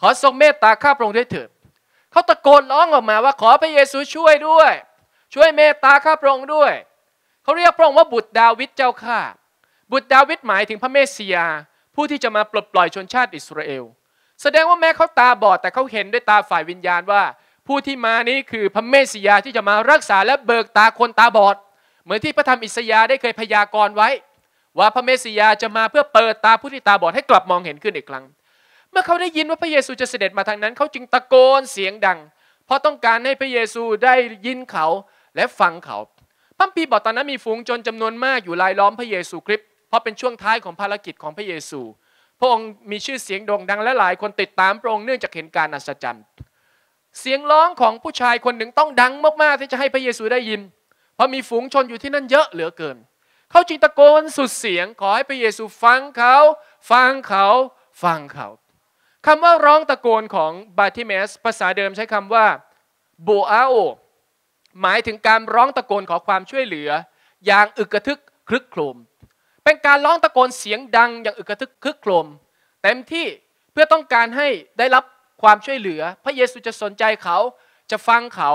ขอทรงเมตตาข้าพระองค์ด้วยเถิดเขาตะโกนร้องออกมาว่าขอพระเยซูช่วยด้วย ช่วยเมตตาข้าพระองค์ด้วย เขาเรียกพระองค์ว่าบุตรดาวิดเจ้าข้าบุตรดาวิดหมายถึงพระเมสสิยาผู้ที่จะมาปลดปล่อยชนชาติอิสราเอลแสดงว่าแม้เขาตาบอดแต่เขาเห็นด้วยตาฝ่ายวิญญาณว่าผู้ที่มานี้คือพระเมสสิยาที่จะมารักษาและเบิกตาคนตาบอด เหมือนที่พระธรรมอิสยาได้เคยพยากรณ์ไว้ ว่าพระเมสสิยาจะมาเพื่อเปิดตาผู้ที่ตาบอดให้กลับมองเห็นขึ้นอีกครั้งเมื่อเขาได้ยินว่าพระเยซูจะเสด็จมาทางนั้นเขาจึงตะโกนเสียงดัง เพราะต้องการให้พระเยซูได้ยินเขาและฟังเขาพัมปีบอกตอนนั้นมีฝูงชนจำนวนมากอยู่รายล้อมพระเยซูคริสต์เพราะเป็นช่วงท้ายของภารกิจของพระเยซูพระองค์มีชื่อเสียงโด่งดังและหลาย คนติดตามพระองค์เนื่องจากเห็นการอัศจรรย์เสียงร้องของผู้ชายคนหนึ่งต้องดังมากๆ ที่จะให้พระเยซูได้ยิน เพราะมีฝูงชนอยู่ที่นั่นเยอะเหลือเกิน เขาจึงตะโกนสุดเสียงขอให้พระเยซูฟังเขาฟังเขาฟังเขา คำว่าร้องตะโกนของบาติเมส ภาษาเดิมใช้คำว่า โบอาโอ หมายถึงการร้องตะโกนขอความช่วยเหลืออย่างอึกระทึกคลึกโครม เป็นการร้องตะโกนเสียงดัง อย่างอึกระทึกคลึกโครมเต็มที่เพื่อต้องการให้ได้รับความช่วยเหลือ พระเยซูจะสนใจเขาจะฟังเขา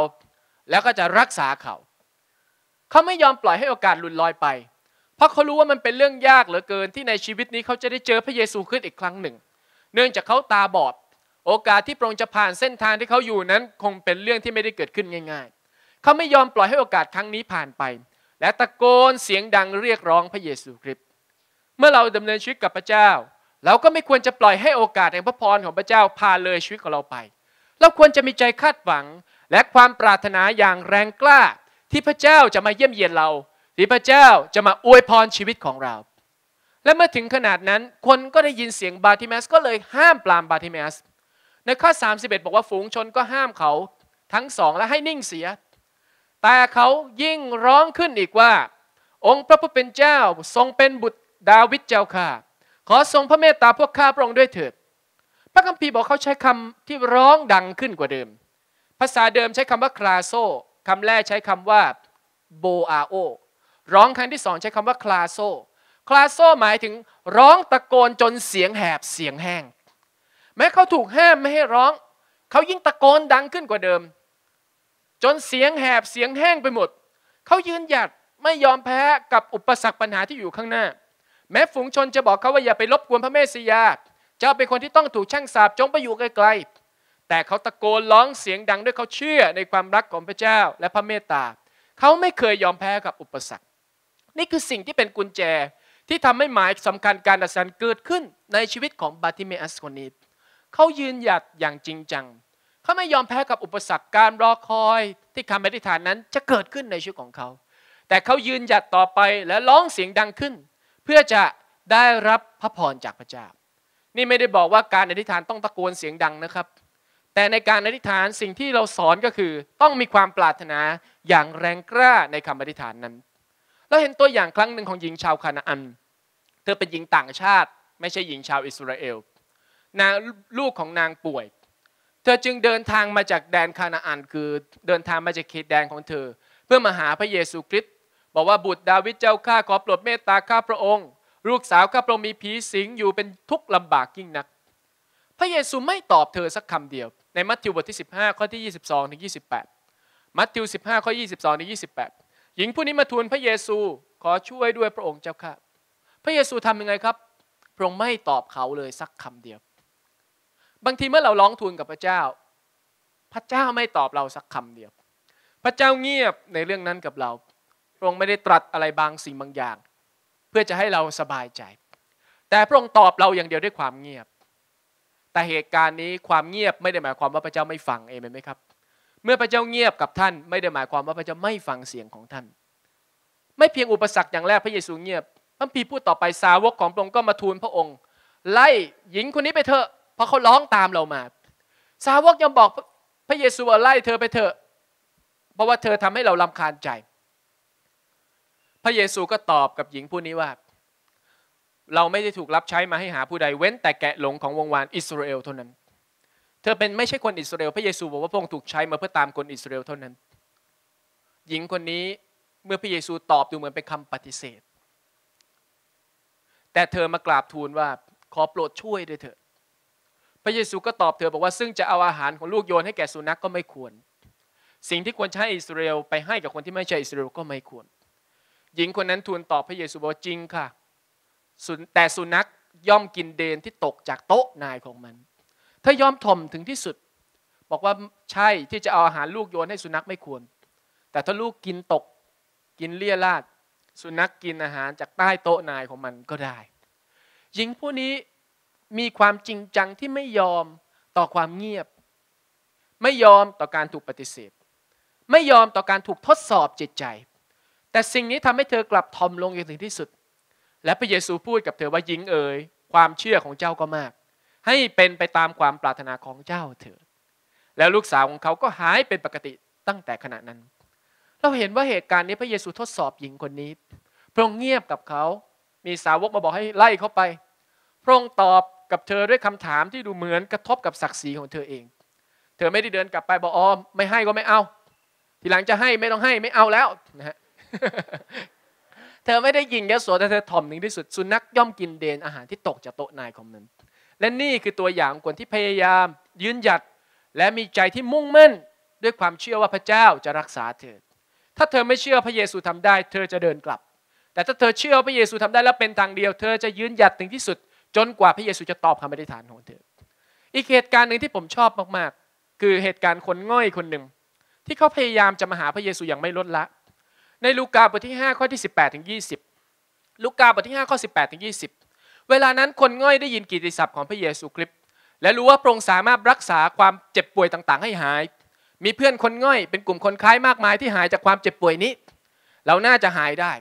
แล้วก็จะรักษาเขา เขาไม่ยอมปล่อยให้โอกาสหลุดลอยไป เพราะเขารู้ว่ามันเป็นเรื่องยากเหลือเกินที่ในชีวิตนี้เขาจะได้เจอพระเยซูขึ้นอีกครั้งหนึ่ง เนื่องจากเขาตาบอด โอกาสที่พระองค์จะผ่านเส้นทางที่เขาอยู่นั้นคงเป็นเรื่องที่ไม่ได้เกิดขึ้นง่าย ๆ เขาไม่ยอมปล่อยให้โอกาสครั้งนี้ผ่านไป และตะโกนเสียงดังเรียกร้องพระเยซูคริสต์เมื่อเราดำเนินชีวิตกับพระเจ้าเราก็ไม่ควรจะปล่อยให้โอกาสแห่งพระพรของพระเจ้าพาเลยชีวิตของเราไป เราควรจะมีใจคาดหวังและความปรารถนาอย่างแรงกล้า ที่พระเจ้าจะมาเยี่ยมเยียนเราที่พระเจ้าจะมาอวยพรชีวิตของเรา และเมื่อถึงขนาดนั้นคนก็ได้ยินเสียงบาติเมสก็เลยห้ามปรามบาติเมส ในข้อ 31 บอกว่าฝูงชนก็ห้ามเขาทั้งสองและให้นิ่งเสีย แต่เขายิ่งร้องขึ้นอีกว่า องค์พระผู้เป็นเจ้าทรงเป็นบุตรดาวิดเจ้าข้าขอทรงพระเมตตาพวกข้าพระองค์ด้วยเถิด พระคัมภีร์บอกเขาใช้คำที่ร้องดังขึ้นกว่าเดิม ภาษาเดิมใช้คำว่าคลาโซคำแรกใช้คำว่าโบอาโอ ร้องครั้งที่สองใช้คำว่าคลาโซ คลาโซ หมายถึง ร้องตะโกนจนเสียงแหบเสียงแห้ง แม้เขาถูกห้ามไม่ให้ร้อง เขายิ่งตะโกนดังขึ้นกว่าเดิม จนเสียงแหบเสียงแห้งไปหมด เขายืนหยัดไม่ยอมแพ้กับอุปสรรคปัญหาที่อยู่ข้างหน้าแม้ฝูงชนจะบอกเขาว่าอย่าไปรบกวนพระเมสสิยาเจ้าเป็นคนที่ต้องถูกช่างสาปจงไปอยู่ไกลๆแต่เขาตะโกนร้องเสียงดังด้วยเขาเชื่อในความรักของพระเจ้าและพระเมตตาเขาไม่เคยยอมแพ้กับอุปสรรค นี่คือสิ่งที่เป็นกุญแจที่ทำให้หมายสำคัญการดัชนีเกิดขึ้นในชีวิตของบาติเมอัสคนนี้เขายืนหยัดอย่างจริงจังเขาไม่ยอมแพ้กับอุปสรรคการรอคอย ที่คำอธิษฐานนั้นจะเกิดขึ้นในชีวิตของเขาแต่เขายืนหยัดต่อไปและร้องเสียงดังขึ้นเพื่อจะได้รับพระพรจากพระเจ้า นี่ไม่ได้บอกว่าการอธิษฐานต้องตะโกนเสียงดังนะครับ แต่ในการอธิษฐานสิ่งที่เราสอนก็คือต้องมีความปรารถนาอย่างแรงกล้าในคำอธิษฐานนั้น เราเห็นตัวอย่างครั้งหนึ่งของหญิงชาวคานาอัน เธอเป็นหญิงต่างชาติ ไม่ใช่หญิงชาวอิสราเอล นางลูกของนางป่วย เธอจึงเดินทางมาจากแดนคานาอันคือ เดินทางมาจากเขตแดนของเธอ เพื่อมาหาพระเยซูคริสต์บอกว่าบุตรดาวิดเจ้าข้าขอโปรดเมตตาข้าพระองค์ ลูกสาวข้าพระองค์มีผีสิงอยู่เป็นทุกข์ลำบากยิ่งนัก พระเยซูไม่ตอบเธอสักคำเดียว ในมัทธิวบทที่ 15ข้อที่22ถึง28 มัทธิว15ข้อ22ถึง28 หญิงผู้นี้มาทูลพระเยซูขอช่วยด้วยพระองค์เจ้าข้าพระเยซูทำยังไงครับ พระองค์ไม่ตอบเขาเลยสักคำเดียว บางทีเมื่อเราร้องทูลกับพระเจ้า พระเจ้าไม่ตอบเราสักคำเดียว พระเจ้าเงียบในเรื่องนั้นกับเราพระองค์ไม่ได้ตรัสอะไรบางสิ่งบางอย่าง เพื่อจะให้เราสบายใจ แต่พระองค์ตอบเราอย่างเดียวด้วยความเงียบ แต่เหตุการณ์นี้ความเงียบไม่ได้หมายความว่าพระเจ้าไม่ฟังเองไหมครับ เมื่อพระเจ้าเงียบกับท่านไม่ได้หมายความว่าพระเจ้าไม่ฟังเสียงของท่าน ไม่เพียงอุปสรรคอย่างแรกพระเยซูเงียบพระพีพูดต่อไปสาวกของพระองค์ก็มาทูลพระองค์ ไล่หญิงคนนี้ไปเถอะเพราะเขาร้องตามเรามา สาวกยังบอกพระเยซูว่าไล่เธอไปเถอะเพราะว่าเธอทำให้เราลาคาญใจพระเยซูก็ตอบกับหญิงผู้นี้ว่า เราไม่ได้ถูกรับใช้มาให้หาผู้ใดเว้นแต่แกะหลงของวงวานอิสราเอลเท่านั้น เธอเป็นไม่ใช่คนอิสราเอลพระเยซูบอกว่าพระองค์ถูกใช้มาเพื่อตามคนอิสราเอลเท่านั้น หญิงคนนี้เมื่อพระเยซูตอบดูเหมือนเป็นคำปฏิเสธ แต่เธอมากราบทูลว่าขอโปรดช่วยด้วยเถิดพระเยซูก็ตอบเธอบอกว่าซึ่งจะเอาอาหารของลูกโยนให้แก่สุนัขกก็ไม่ควร สิ่งที่ควรใช้อิสราเอลไปให้กับคนที่ไม่ใช่อิสราเอลก็ไม่ควรหญิงคนนั้นทูลตอบพระเยซูบอกจริงค่ะแต่สุนัขย่อมกินเดนที่ตกจากโต๊ะนายของมันเธอยอมถ่อมถึงที่สุดบอกว่าใช่ที่จะเอาอาหารลูกโยนให้สุนัขไม่ควร แต่ถ้าลูกกินตกกินเลี่ยราดสุนัขกกินอาหารจากใต้โต๊ะนายของมันก็ได้ หญิงผู้นี้มีความจริงจังที่ไม่ยอมต่อความเงียบ ไม่ยอมต่อการถูกปฏิเสธ ไม่ยอมต่อการถูกทดสอบจิตใจแต่สิ่งนี้ทำให้เธอกลับทอมลงอย่างถึงที่สุด และพระเยซูพูดกับเธอว่าหญิงเอ๋ยความเชื่อของเจ้าก็มาก ให้เป็นไปตามความปรารถนาของเจ้าเถิดแล้วลูกสาวของเขาก็หายเป็นปกติตั้งแต่ขณะนั้น เราเห็นว่าเหตุการณ์นี้พระเยซูทดสอบหญิงคนนี้พระองค์เงียบกับเขามีสาวกมาบอกให้ไล่เขาไป พระองค์ตอบกับเธอด้วยคำถามที่ดูเหมือนกระทบกับศักดิ์ศรีของเธอเอง เธอไม่ได้เดินกลับไปบอกอ๋อไม่ให้ก็ไม่เอา ทีหลังจะให้ไม่ต้องให้ไม่เอาแล้วนะฮะเธอไม่ได้ยิงยโสแต่เธอถ่อมนึ่งที่สุด สุนัขย่อมกินเดนอาหารที่ตกจากโต๊ะนายของมันและนี่คือตัวอย่างคนที่พยายามยืนหยัดและมีใจที่มุ่งมั่นด้วยความเชื่อว่าพระเจ้าจะรักษาเธอถ้าเธอไม่เชื่อพระเยซูทำได้ เธอจะเดินกลับ แต่ถ้าเธอเชื่อพระเยซูทำได้และเป็นทางเดียวเธอจะยืนหยัดถึงที่สุดจนกว่าพระเยซูจะตอบคำอธิษฐานของเธออีกเหตุการณ์หนึ่งที่ผมชอบมากๆคือเหตุการณ์คนง่อยคนหนึ่งที่เขาพยายามจะมาหาพระเยซูอย่างไม่ลดละในลูกาบทที่5ข้อที่18ถึงยีลูกาบทที่ 5 ข้อ 18 ถึงยีเวลานั้น คนง่อยได้ยินกิติศัพท์ของพระเยซูคริสต์และรู้ว่าพระองค์สามารถรักษาความเจ็บป่วยต่างๆ ให้หาย มีเพื่อนคนง่อยเป็นกลุ่มคนคล้ายมากมายที่หายจากความเจ็บป่วยนี้ เราน่าจะหายได้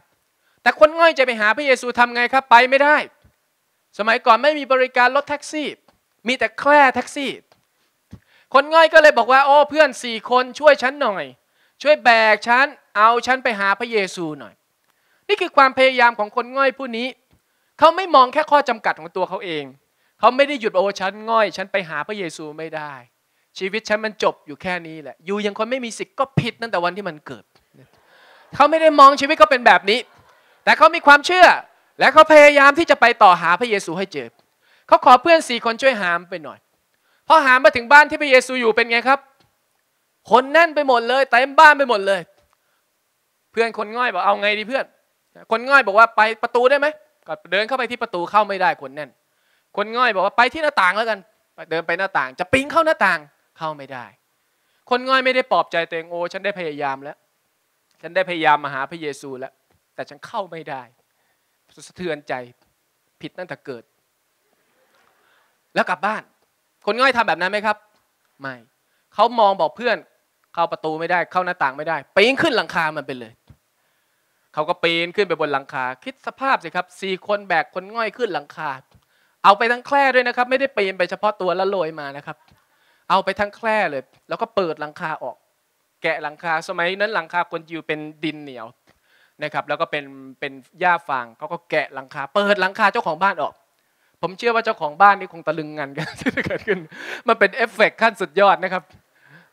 แต่คนง่อยจะไปหาพระเยซูทำไงครับไปไม่ได้ สมัยก่อนไม่มีบริการรถแท็กซี่มีแต่แคร่แท็กซี่คนง่อยก็เลยบอกว่า โอ้เพื่อนสี่คนช่วยฉันหน่อย ช่วยแบกฉันเอาฉันไปหาพระเยซูหน่อย นี่คือความพยายามของคนง่อยผู้นี้ เขาไม่มองแค่ข้อจำกัดของตัวเขาเอง เขาไม่ได้หยุดโอ้ฉันง่อย ฉันไปหาพระเยซูไม่ได้ ชีวิตฉันมันจบอยู่แค่นี้แหละ อยู่ยังคนไม่มีสิทธิ์ก็ผิดตั้งแต่วันที่มันเกิด เขาไม่ได้มองชีวิตเขาเป็นแบบนี้ แต่เขามีความเชื่อและเขาพยายามที่จะไปต่อหาพระเยซูให้เจอ เขาขอเพื่อนสี่คนช่วยหามไปหน่อยพอหามมาถึงบ้านที่พระเยซูอยู่เป็นไงครับ คนแน่นไปหมดเลยเต็มบ้านไปหมดเลยเพื่อนคนง่อยบอกเอาไงดีเพื่อน คนง่อยบอกว่าไปประตูได้ไหมก็เดินเข้าไปที่ประตูเข้าไม่ได้คนแน่น คนง่อยบอกว่าไปที่หน้าต่างแล้วกันเดินไปหน้าต่าง จะปิ้งเข้าหน้าต่างเข้าไม่ได้ คนง่อยไม่ได้ปลอบใจตัวเองโอ้ฉันได้พยายามแล้ว ฉันได้พยายามมาหาพระเยซูแล้ว แต่ฉันเข้าไม่ได้สะเทือนใจผิดตั้งแต่เกิด แล้วกลับบ้าน คนง่อยทำแบบนั้นไหมครับไม่เขามองบอกเพื่อนเข้าประตูไม่ได้ เข้าหน้าต่างไม่ได้ป้งขึ้นหลังคา มันไปเลยเขาก็ปีนขึ้นไปบนหลังคาคิดสภาพสิครับสี่คนแบกคนง่อยขึ้นหลังคาเอาไปทั้งแคร่ด้วยนะครับไม่ได้ปีนไปเฉพาะตัวแล้วลอยมานะครับเอาไปทั้งแคร่เลย แล้วก็เปิดหลังคาออก แกะหลังคาสมัยนั้นหลังคาคนยิวเป็นดินเหนียวนะครับแล้วก็เป็นเป็นหญ้าฟางเขาก็แกะหลังคา เปิดหลังคาเจ้าของบ้านออก ผมเชื่อว่าเจ้าของบ้านนี่คงตะลึงงันกันที่เกิดขึ้นมันเป็นเอฟเฟกขั้นสุดยอดนะครับ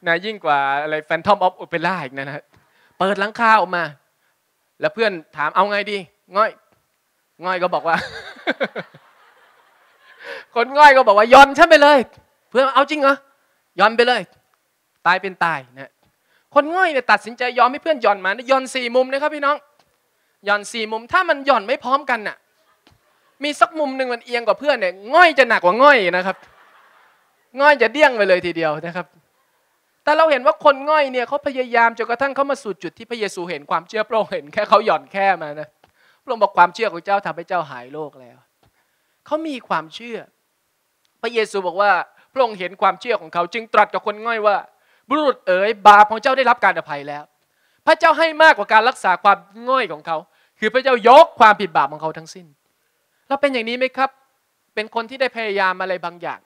นะยิ่งกว่าอะไรแฟนทอมออฟโอเปร่าอีกนะฮะเปิดหลังคาออกมาแล้วเพื่อนถามเอาไงดีง่อย ง่อยก็บอกว่า คนง่อยก็บอกว่ายอมฉันไปเลย เพื่อนเอาจริงเหรอยอมไปเลย ตายเป็นตายนะคนง่อยเนี่ยตัดสินใจยอมให้เพื่อนย่อนมานะย่อนสี่มุมนะครับพี่น้องย่อนสี่มุม ถ้ามันย่อนไม่พร้อมกันน่ะ มีสักมุมหนึ่งมันเอียงกว่าเพื่อนเนี่ยง่อยจะหนักกว่าง่อยนะครับง่อยจะเดี้ยงไปเลยทีเดียวนะครับแต่เราเห็นว่าคนง่อยเนี่ยเขาพยายามจนกระทั่งเขามาสู่จุดที่พระเยซูเห็นความเชื่อพระองค์เห็นแค่เขาหย่อนแค่มานะพระองค์บอกความเชื่อของเจ้าทำให้เจ้าหายโรคแล้วเขามีความเชื่อ พระเยซูบอกว่าพระองค์เห็นความเชื่อของเขาจึงตรัสกับคนง่อยว่า บุรุษเอ๋ยบาปของเจ้าได้รับการอภัยแล้ว พระเจ้าให้มากกว่าการรักษาความง่อยของเขา คือพระเจ้ายกความผิดบาปของเขาทั้งสิ้นเราเป็นอย่างนี้ไหมครับ เป็นคนที่ได้พยายามอะไรบางอย่าง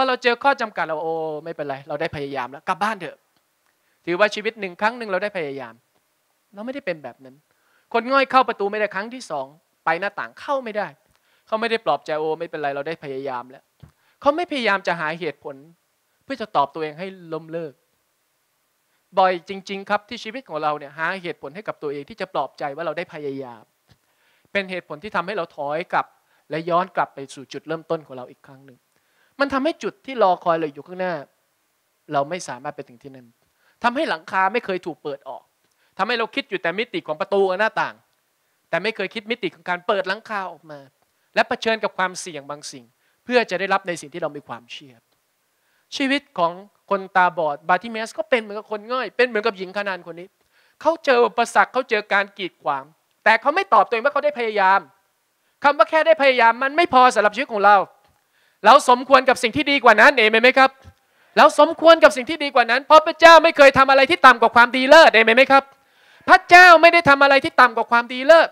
พอเราเจอข้อจำกัดเราโอ้ไม่เป็นไร เราได้พยายามแล้ว กลับบ้านเถอะถือว่าชีวิตหนึ่งครั้งหนึ่งเราได้พยายาม เราไม่ได้เป็นแบบนั้น คนง่อยเข้าประตูไม่ได้ครั้งที่สองไปหน้าต่างเข้าไม่ได้เขาไม่ได้ปลอบใจโอ้ไม่เป็นไรเราได้พยายามแล้วเขาไม่พยายามจะหาเหตุผล เพื่อจะตอบตัวเองให้ล้มเลิก บ่อยจริง ๆ ครับที่ชีวิตของเราเนี่ยหาเหตุผลให้กับตัวเองที่จะปลอบใจว่าเราได้พยายาม เป็นเหตุผลที่ทำให้เราถอยกลับ และย้อนกลับไปสู่จุดเริ่มต้นของเราอีกครั้งหนึ่งมันทำให้จุดที่รอคอยเราอยู่ข้างหน้า เราไม่สามารถไปถึงที่นั้น ทำให้หลังคาไม่เคยถูกเปิดออก ทำให้เราคิดอยู่แต่มิติของประตูหน้าต่าง แต่ไม่เคยคิดมิติของการเปิดหลังคาออกมา และะเผชิญกับความเสี่ยงบางสิ่ง เพื่อจะได้รับในสิ่งที่เรามีความเชื่อชีวิตของคนตาบอดบาธิเมส ก็เป็นเหมือนกับคนง่อยเป็นเหมือนกับหญิงขานานคนนี้เขาเจออุปสรรคเขาเจอการกีดขวางแต่เขาไม่ตอบตัวเองว่าเขาได้พยายาม คำว่าแค่ได้พยายามมันไม่พอสำหรับชีวิตของเราเราสมควรกับสิ่งที่ดีกว่านั้นเองไหมครับ เราสมควรกับสิ่งที่ดีกว่านั้น เพราะพระเจ้าไม่เคยทำอะไรที่ต่ำกว่าความดีเลิศเองไหมครับพระเจ้าไม่ได้ทำอะไรที่ต่ำกว่าความดีเลิศ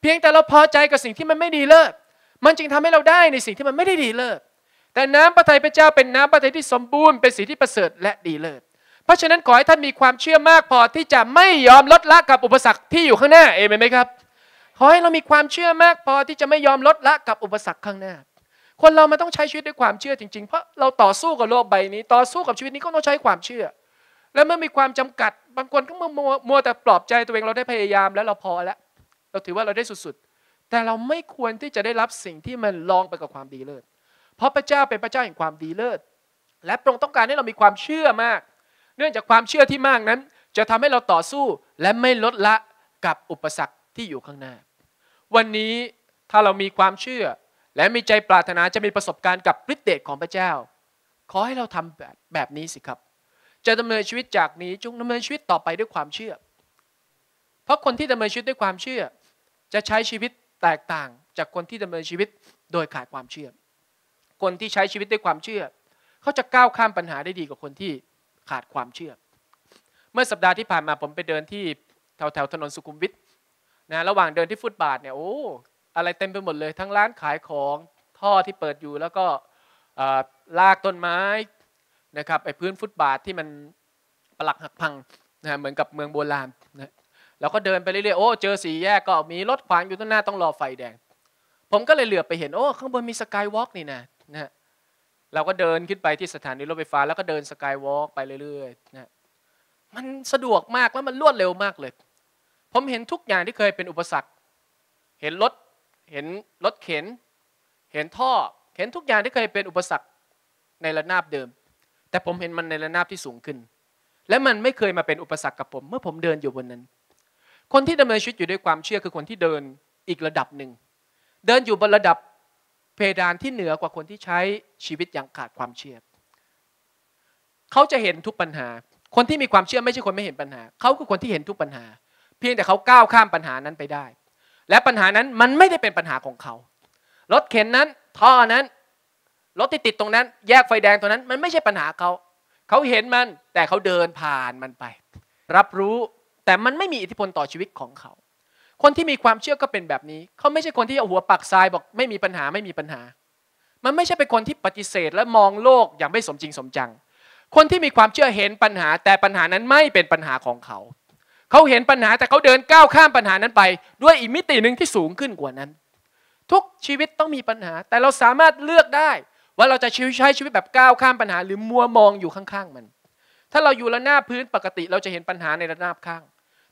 เพียงแต่เราพอใจกับสิ่งที่มันไม่ดีเลิศมันจึงทำให้เราได้ในสิ่งที่มันไม่ได้ดีเลิศแต่น้ำพระทัยพระเจ้าเป็นน้ำพระทัยที่สมบูรณ์เป็นสิ่งที่ประเสริฐและดีเลิศเพราะฉะนั้นขอให้ท่านมีความเชื่อมากพอที่จะไม่ยอมลดละกับอุปสรรคที่อยู่ข้างหน้าเองไหมครับขอให้เรามีความเชื่อมากพอที่จะไม่ยอมลดละกับอุปสรรคข้างหน้าคนเรามันต้องใช้ชีวิตด้วยความเชื่อจริง ๆ เพราะเราต่อสู้กับโลกใบนี้ ต่อสู้กับชีวิตนี้ก็ต้องใช้ความเชื่อ แล้วเมื่อมีความจำกัด บางคนก็มัวมัวแต่ปลอบใจตัวเองเราได้พยายามแล้วเราพอแล้ว เราถือว่าเราได้สุด ๆ แต่เราไม่ควรที่จะได้รับสิ่งที่มันลองไปกับความดีเลิศเพราะพระเจ้าเป็นพระเจ้าแห่งความดีเลิศและพระองค์ต้องการให้เรามีความเชื่อมาก เนื่องจากความเชื่อที่มากนั้น จะทำให้เราต่อสู้และไม่ลดละกับอุปสรรคที่อยู่ข้างหน้าวันนี้ถ้าเรามีความเชื่อและมีใจปรารถนาจะมีประสบการณ์กับฤทธิเดชของพระเจ้า ขอให้เราทำแบบแบบนี้สิครับ จะดำเนินชีวิตจากนี้จงดำเนินชีวิตต่อไปด้วยความเชื่อ เพราะคนที่ดำเนินชีวิตด้วยความเชื่อ จะใช้ชีวิตแตกต่างจากคนที่ดำเนินชีวิตโดยขาดความเชื่อคนที่ใช้ชีวิตด้วยความเชื่อ เขาจะก้าวข้ามปัญหาได้ดีกว่าคนที่ขาดความเชื่อ เมื่อสัปดาห์ที่ผ่านมาผมไปเดินที่แถวแถวถนนสุขุมวิทนะระหว่างเดินที่ฟุตบาทเนี่ยโอ้อะไรเต็มไปหมดเลย ทั้งร้านขายของท่อที่เปิดอยู่แล้วก็ลากต้นไม้นะครับไอพื้นฟุตบาทที่มันปลักหักพังนะเหมือนกับเมืองโบราณนะแล้วก็เดินไปเรื่อยๆโอ้ เจอสี่แยกก็มีรถขวางอยู่ต้นหน้าต้องรอไฟแดง ผมก็เลยเหลือบไปเห็น โอ้ ข้างบนมีสกายวอล์กนี่นะนะ เราก็เดินขึ้นไปที่สถานีรถไฟฟ้า แล้วก็เดินสกายวอล์กไปเรื่อยๆนะมันสะดวกมากแล้วมันรวดเร็วมากเลย ผมเห็นทุกอย่างที่เคยเป็นอุปสรรคเห็นรถเห็นรถเข็น เห็นท่อ เห็นทุกอย่างที่เคยเป็นอุปสรรคในระนาบเดิม แต่ผมเห็นมันในระนาบที่สูงขึ้น และมันไม่เคยมาเป็นอุปสรรคกับผม เมื่อผมเดินอยู่บนนั้น คนที่ดำเนินชีวิตอยู่ด้วยความเชื่อคือคนที่เดินอีกระดับหนึ่ง เดินอยู่บนระดับเพดานที่เหนือกว่าคนที่ใช้ชีวิตอย่างขาดความเชื่อ เขาจะเห็นทุกปัญหา คนที่มีความเชื่อไม่ใช่คนไม่เห็นปัญหา เขาคือคนที่เห็นทุกปัญหา เพียงแต่เขาก้าวข้ามปัญหานั้นไปได้และปัญหานั้นมันไม่ได้เป็นปัญหาของเขารถเข็นนั้นท่อนั้นรถที่ติดตรงนั้น แยกไฟแดงตรงนั้น มันไม่ใช่ปัญหาเขา เขาเห็นมันแต่เขาเดินผ่านมันไป รับรู้แต่มันไม่มีอิทธิพลต่อชีวิตของเขา คนที่มีความเชื่อก็เป็นแบบนี้ เขาไม่ใช่คนที่เอาหัวปักทรายบอก ไม่มีปัญหาไม่มีปัญหา มันไม่ใช่เป็นคนที่ปฏิเสธและมองโลกอย่างไม่สมจริงสมจัง คนที่มีความเชื่อเห็นปัญหา แต่ปัญหานั้นไม่เป็นปัญหาของเขาเขาเห็นปัญหาแต่เขาเดินก้าวข้ามปัญหานั้นไป ด้วยอีกมิติหนึ่งที่สูงขึ้นกว่านั้น ทุกชีวิตต้องมีปัญหาแต่เราสามารถเลือกได้ ว่าเราจะใช้ชีวิตแบบก้าวข้ามปัญหา หรือมัวมองอยู่ข้างๆมัน ถ้าเราอยู่ระนาบพื้นปกติเราจะเห็นปัญหาในระนาบข้าง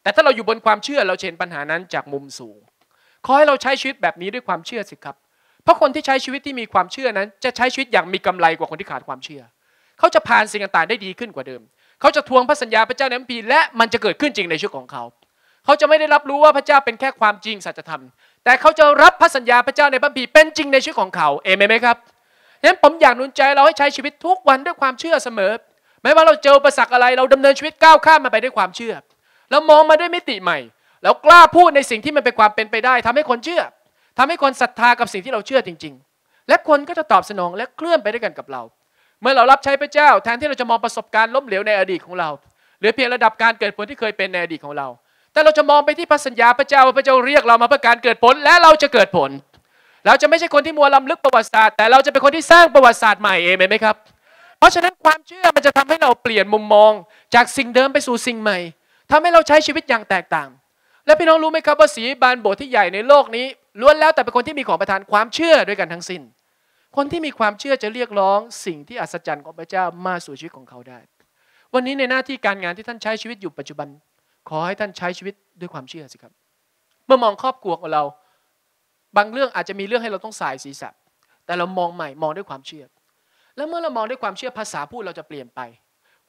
แต่ถ้าเราอยู่บนความเชื่อเราเห็นปัญหานั้นจากมุมสูงขอให้เราใช้ชีวิตแบบนี้ด้วยความเชื่อสิครับ เพราะคนที่ใช้ชีวิตที่มีความเชื่อนั้นจะใช้ชีวิตอย่างมีกำไรกว่าคนที่ขาดความเชื่อ เขาจะผ่านสิ่งต่างๆได้ดีขึ้นกว่าเดิมเขาจะทวงพระสัญญาพระเจ้าในพัมพีและมันจะเกิดขึ้นจริงในชีวิตของเขา เขาจะไม่ได้รับรู้ว่าพระเจ้าเป็นแค่ความจริงสัจธรรมแต่เขาจะรับพระสัญญาพระเจ้าในพระพีเป็นจริงในชีวิตของเขา เอเมนไหมครับนั้นผมอยากหนุนใจเราให้ใช้ชีวิตทุกวันด้วยความเชื่อเสมอไม่ว่าเราเจอประสักอะไรเราดำเนินชีวิตก้าวข้ามมาไปด้วยความเชื่อเรามองมาด้วยมิติใหม่แล้วกล้าพูดในสิ่งที่มันเป็นความเป็นไปได้ ทำให้คนเชื่อ ทำให้คนศรัทธากับสิ่งที่เราเชื่อจริง ๆ และคนก็จะตอบสนองและเคลื่อนไปด้วยกันกับเราเมื่อเรารับใช้พระเจ้าแทนที่เราจะมองประสบการณ์ล้มเหลวในอดีตของเรา หรือเพียงระดับการเกิดผลที่เคยเป็นในอดีตของเรา แต่เราจะมองไปที่พระสัญญาพระเจ้าว่าพระเจ้าเรียกเรามาเพื่อการเกิดผลและเราจะเกิดผล เราจะไม่ใช่คนที่มัวลำลึกประวัติศาสตร์แต่เราจะเป็นคนที่สร้างประวัติศาสตร์ใหม่เองไหมครับเพราะฉะนั้นความเชื่อมันจะทำให้เราเปลี่ยนมุมมอง จากสิ่งเดิมไปสู่สิ่งใหม่ ทำให้เราใช้ชีวิตอย่างแตกต่างและพี่น้องรู้ไหมครับว่าสีบานโบสถ์ที่ใหญ่ในโลกนี้ล้วนแล้วแต่เป็นคนที่มีของประทานความเชื่อด้วยกันทั้งสิ้นคนที่มีความเชื่อจะเรียกร้อง สิ่งที่อัศจรรย์ของพระเจ้ามาสู่ชีวิตของเขาได้ วันนี้ในหน้าที่การงานที่ท่านใช้ชีวิตอยู่ปัจจุบัน ขอให้ท่านใช้ชีวิตด้วยความเชื่อสิครับ เมื่อมองครอบครัวของเรา บางเรื่องอาจจะมีเรื่องให้เราต้องสายศีรษะแต่เรามองใหม่ มองด้วยความเชื่อ แล้วเมื่อเรามองด้วยความเชื่อ ภาษาพูดเราจะเปลี่ยนไป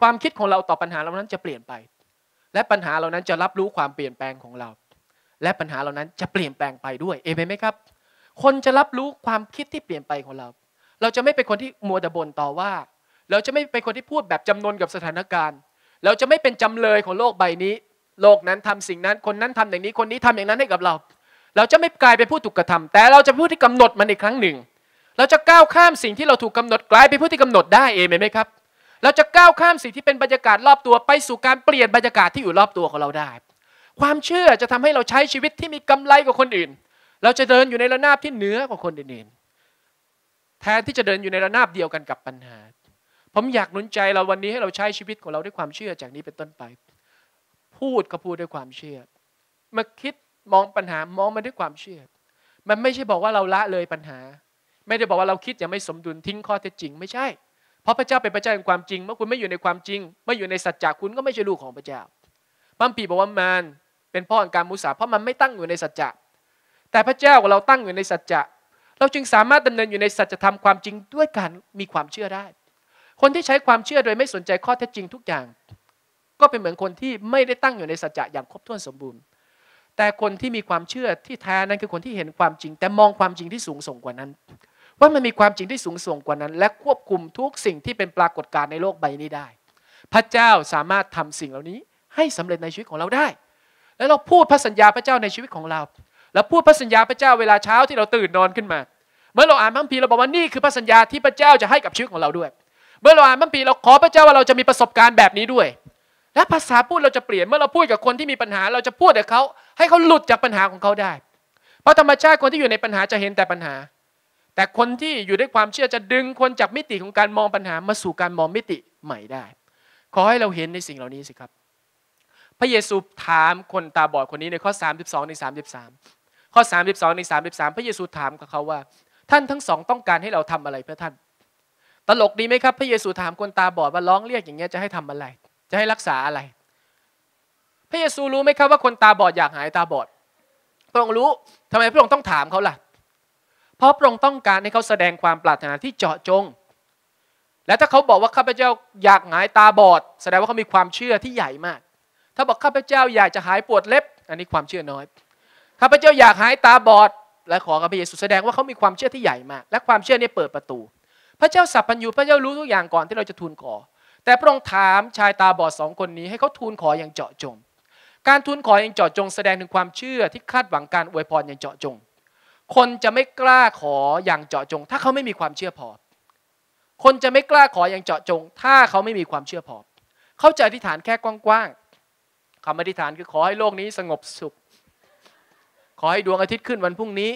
ความคิดของเราต่อปัญหาเหล่านั้นจะเปลี่ยนไป และปัญหาเหล่านั้นจะรับรู้ความเปลี่ยนแปลงของเรา และปัญหาเหล่านั้นจะเปลี่ยนแปลงไปด้วย เอเมนไหมครับคนจะรับรู้ความคิดที่เปลี่ยนไปของเรา เราจะไม่เป็นคนที่มัวแต่บ่นต่อว่า เราจะไม่เป็นคนที่พูดแบบจำนวนกับสถานการณ์ เราจะไม่เป็นจำเลยของโลกใบนี้ โลกนั้นทำสิ่งนั้น คนนั้นทำอย่างนี้ คนนี้ทำอย่างนั้นให้กับเรา เราจะไม่กลายเป็นผู้ถูกกระทำแต่เราจะผู้ที่กำหนดมันอีกครั้งหนึ่ง เราจะก้าวข้ามสิ่งที่เราถูกกาหนดกลายเป็นผู้ที่กำหนดได้เองไหมครับ เราจะก้าวข้ามสิ่งที่เป็น บรรยากาศรอบตัวไปสู่การเปลี่ยนบรรยากาศที่อยู่รอบตัวของเราได้ ความเชื่อจะทำให้เราใช้ชีวิตที่มีกำไรกว่าคนอื่นเราจะเดินอยู่ในระนาบที่เหนือกว่าคนอื่นๆแทนที่จะเดินอยู่ในระนาบเดียวกันกับปัญหา ผมอยากหนุนใจเราวันนี้ให้เราใช้ชีวิตของเราด้วยความเชื่อจากนี้เป็นต้นไป พูดก็พูดด้วยความเชื่อมาคิดมองปัญหามองมันด้วยความเชื่อมันไม่ใช่บอกว่าเราละเลยปัญหา ไม่ได้บอกว่าเราคิดยังไม่สมดุลทิ้งข้อเท็จจริง ไม่ใช่ เพราะพระเจ้าเป็นพระเจ้าแห่งความจริงเมื่อคุณไม่อยู่ในความจริง ไม่อยู่ในสัจจะคุณก็ไม่ใช่ลูกของพระเจ้าบัมปีบอกว่ามันเป็นพ่อแห่งการมุสาเพราะมันไม่ตั้งอยู่ในสัจจะแต่พระเจ้าเราตั้งอยู่ในสัจจะเราจึงสามารถดำเนินอยู่ในสัจธรรมความจริงด้วยการมีความเชื่อได้ คนที่ใช้ความเชื่อโดยไม่สนใจข้อเท็จจริงทุกอย่าง ก็เป็นเหมือนคนที่ไม่ได้ตั้งอยู่ในสัจจะอย่างครบถ้วนสมบูรณ์ แต่คนที่มีความเชื่อที่แท้นั้นคือคนที่เห็นความจริงแต่มองความจริงที่สูงส่งกว่านั้น ว่ามันมีความจริงที่สูงส่งกว่านั้น และควบคุมทุกสิ่งที่เป็นปรากฏการณ์ในโลกใบนี้ได้ พระเจ้าสามารถทำสิ่งเหล่านี้ให้สำเร็จในชีวิตของเราได้ และเราพูดพระสัญญาพระเจ้าในชีวิตของเราแล้วพูดพระสัญญาพระเจ้าเวลาเช้าที่เราตื่นนอนขึ้นมา เมื่อเราอ่านพระคัมภีร์เราบอกว่านี่คือพระสัญญาที่พระเจ้าจะให้กับชีวิตของเราด้วย เมื่อเราอ่านพระคัมภีร์เราขอพระเจ้าว่าเราจะมีประสบการณ์แบบนี้ด้วย และภาษาพูดเราจะเปลี่ยนเมื่อเราพูดกับคนที่มีปัญหาเราจะพูดกับเขาให้เขาหลุดจากปัญหาของเขาได้ เพราะธรรมชาติคนที่อยู่ในปัญหาจะเห็นแต่ปัญหา แต่คนที่อยู่ด้วยความเชื่อจะดึงคนจากมิติของการมองปัญหามาสู่การมองมิติใหม่ได้ ขอให้เราเห็นในสิ่งเหล่านี้สิครับ พระเยซูถามคนตาบอดคนนี้ในข้อ32-33ถึงข้อ32ใน33พระเยซูถามกับเขาว่า ท่านทั้งสองต้องการให้เราทำอะไรเพื่อท่าน ตลกดีไหมครับ พระเยซูถามคนตาบอดว่าร้องเรียกอย่างเงี้ยจะให้ทำอะไร จะให้รักษาอะไร พระเยซูรู้ไหมครับว่าคนตาบอดอยากหายตาบอดพระองค์รู้ทำไมพระองค์ต้องถามเขาล่ะเพราะพระองค์ต้องการให้เขาแสดงความปรารถนาที่เจาะจง และถ้าเขาบอกว่าข้าพเจ้าอยากหายตาบอด แสดงว่าเขามีความเชื่อที่ใหญ่มาก ถ้าบอกข้าพเจ้าอยากจะหายปวดเล็บอันนี้ความเชื่อน้อยข้าพเจ้าอยากหายตาบอดและขอกับพระเยซูแสดงว่าเขามีความเชื่อที่ใหญ่มาก และความเชื่อนี้เปิดประตู พระเจ้าสัพพัญญูพระเจ้ารู้ทุกอย่างก่อนที่เราจะทูลขอ แต่พระองค์ถามชายตาบอดสองคนนี้ให้เขาทูลขออย่างเจาะจง การทูลขออย่างเจาะจงแสดงถึงความเชื่อที่คาดหวังการอวยพรอย่างเจาะจง คนจะไม่กล้าขออย่างเจาะจง ถ้าเขาไม่มีความเชื่อพอคนจะไม่กล้าขออย่างเจาะจง ถ้าเขาไม่มีความเชื่อพอเขาจะอธิษฐานแค่กว้างๆคำอธิษฐานคือขอให้โลกนี้สงบสุขขอให้ดวงอาทิตย์ขึ้นวันพรุ่งนี้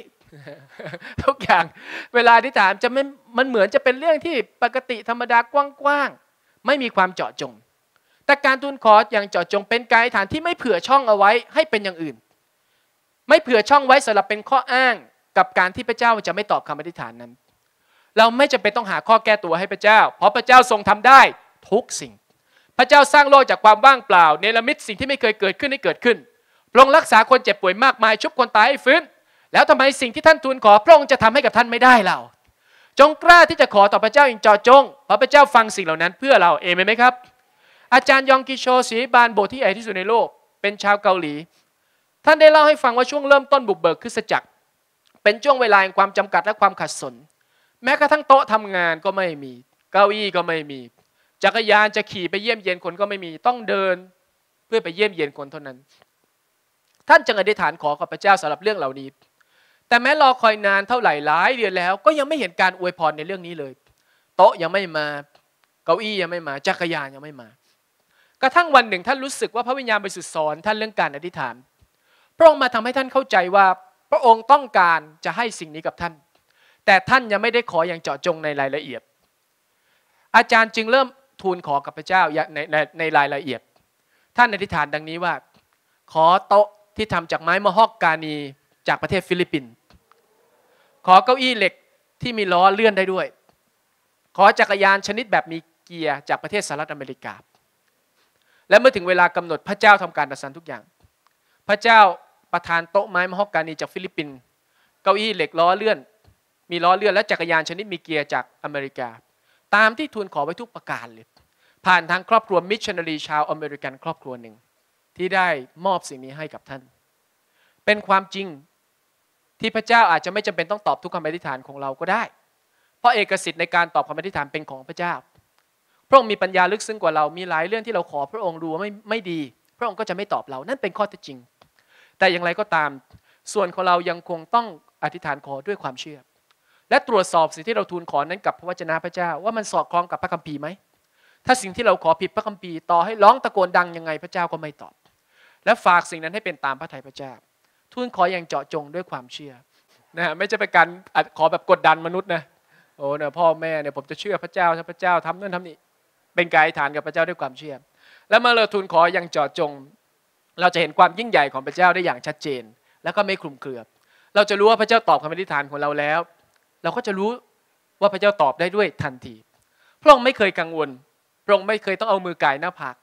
ทุกอย่างเวลาที่ถามจะไม่มันเหมือนจะเป็นเรื่องที่ปกติธรรมดากว้างๆ ไม่มีความเจาะจง แต่การทูลขออย่างเจาะจงเป็นการฐานที่ไม่เผื่อช่องเอาไว้ให้เป็นอย่างอื่น ไม่เผื่อช่องไว้สำหรับเป็นข้ออ้างกับการที่พระเจ้าจะไม่ตอบคำอธิษฐานนั้น เราไม่จำเป็นต้องหาข้อแก้ตัวให้พระเจ้า เพราะพระเจ้าทรงทำได้ทุกสิ่ง พระเจ้าสร้างโลกจากความว่างเปล่าเนรมิตสิ่งที่ไม่เคยเกิดขึ้นให้เกิดขึ้นพระองค์รักษาคนเจ็บป่วยมากมายชุบคนตายให้ฟื้น แล้วทำไมสิ่งที่ท่านทูลขอพระองค์จะทำให้กับท่านไม่ได้เรา จงกล้าที่จะขอต่อพระเจ้าอย่างจอจงเพราะพระเจ้าฟังสิ่งเหล่านั้นเพื่อเราเองไหมครับ อาจารย์ยองกิโชศีบานโบสถ์ที่ใหญ่ที่สุดในโลก เป็นชาวเกาหลี ท่านได้เล่าให้ฟังว่าช่วงเริ่มต้นบุกเบิกคือสจักร เป็นช่วงเวลาแห่งความจำกัดและความขัดสน แม้กระทั่งโต๊ะทำงานก็ไม่มี เก้าอี้ก็ไม่มีจักรยานจะขี่ไปเยี่ยมเยียนคนก็ไม่มีต้องเดิน เพื่อไปเยี่ยมเยียนคนเท่านั้นท่านจึงอธิษฐานขอขอพระเจ้าสำหรับเรื่องเหล่านี้ แต่แม้รอคอยนานเท่าไหร่หลายเดือนแล้ว ก็ยังไม่เห็นการอวยพรในเรื่องนี้เลยโต๊ะยังไม่มาเก้าอี้ยังไม่มาจักรยานยังไม่มา กระทั่งวันหนึ่งท่านรู้สึกว่าพระวิญญาณบริสุทธิ์สอนท่านเรื่องการอธิษฐาน พระองค์มาทำให้ท่านเข้าใจว่าพระองค์ต้องการจะให้สิ่งนี้กับท่าน แต่ท่านยังไม่ได้ขออย่างเจาะจงในรายละเอียด อาจารย์จึงเริ่มทูลขอกับพระเจ้าในในในรายละเอียด ท่านอธิษฐานดังนี้ว่าขอโต๊ะที่ทำจากไม้มะฮอกกานีจากประเทศฟิลิปปินส์ขอเก้าอี้เหล็กที่มีล้อเลื่อนได้ด้วย ขอจักรยานชนิดแบบมีเกียร์จากประเทศสหรัฐอเมริกา และเมื่อถึงเวลากำหนดพระเจ้าทำการตัดสินทุกอย่าง พระเจ้าประทานโต๊ะไม้มะฮอกกานีจากฟิลิปปินส์เก้าอี้เหล็กล้อเลื่อน มีล้อเลื่อนและจักรยานชนิดมีเกียร์จากอเมริกา ตามที่ทูลขอไว้ทุกประการเลยผ่านทางครอบครัวมิชชันนารีชาวอเมริกันครอบครัวหนึ่งที่ได้มอบสิ่งนี้ให้กับท่าน เป็นความจริงที่พระเจ้าอาจจะไม่จำเป็นต้องตอบทุกคำอธิษฐานของเราก็ได้ เพราะเอกสิทธิ์ในการตอบคำอธิษฐานเป็นของพระเจ้าพระองค์มีปัญญาลึกซึ้งกว่าเรามีหลายเรื่องที่เราขอพระองค์รูไม่ไม่ดี พระองค์ก็จะไม่ตอบเรานั่นเป็นข้อเท็จจริง แต่อย่างไรก็ตาม ส่วนของเรายังคงต้องอธิษฐานขอด้วยความเชื่อและตรวจสอบสิ่งที่เราทูลขอนั้นกับพระวจนะพระเจ้า ว่ามันสอดคล้องกับพระคัมภีร์ไหมถ้าสิ่งที่เราขอผิดพระคัมภีร์ต่อให้ร้องตะโกนดังยังไงพระเจ้าก็ไม่ตอบและฝากสิ่งนั้นให้เป็นตามพระทัยพระเจ้าทูลขออย่างเจาะจงด้วยความเชื่อนะฮะไม่จะเป็นการขอแบบกดดันมนุษย์นะโอ้เนี่ยพ่อแม่เนี่ยผมจะเชื่อพระเจ้าพระเจ้าทำนั่นทำนี่เป็นการอธิษฐานกับพระเจ้าด้วยความเชื่อ แล้วมาเราทูลขออย่างเจาะจง เราจะเห็นความยิ่งใหญ่ของพระเจ้าได้อย่างชัดเจน แล้วก็ไม่คลุมเครือเราจะรู้ว่าพระเจ้าตอบคำอธิษฐานของเราแล้ว เราก็จะรู้ว่าพระเจ้าตอบได้ด้วยทันทีพระองค์ไม่เคยกังวลพระองค์ไม่เคยต้องเอามือไก่หน้าผาก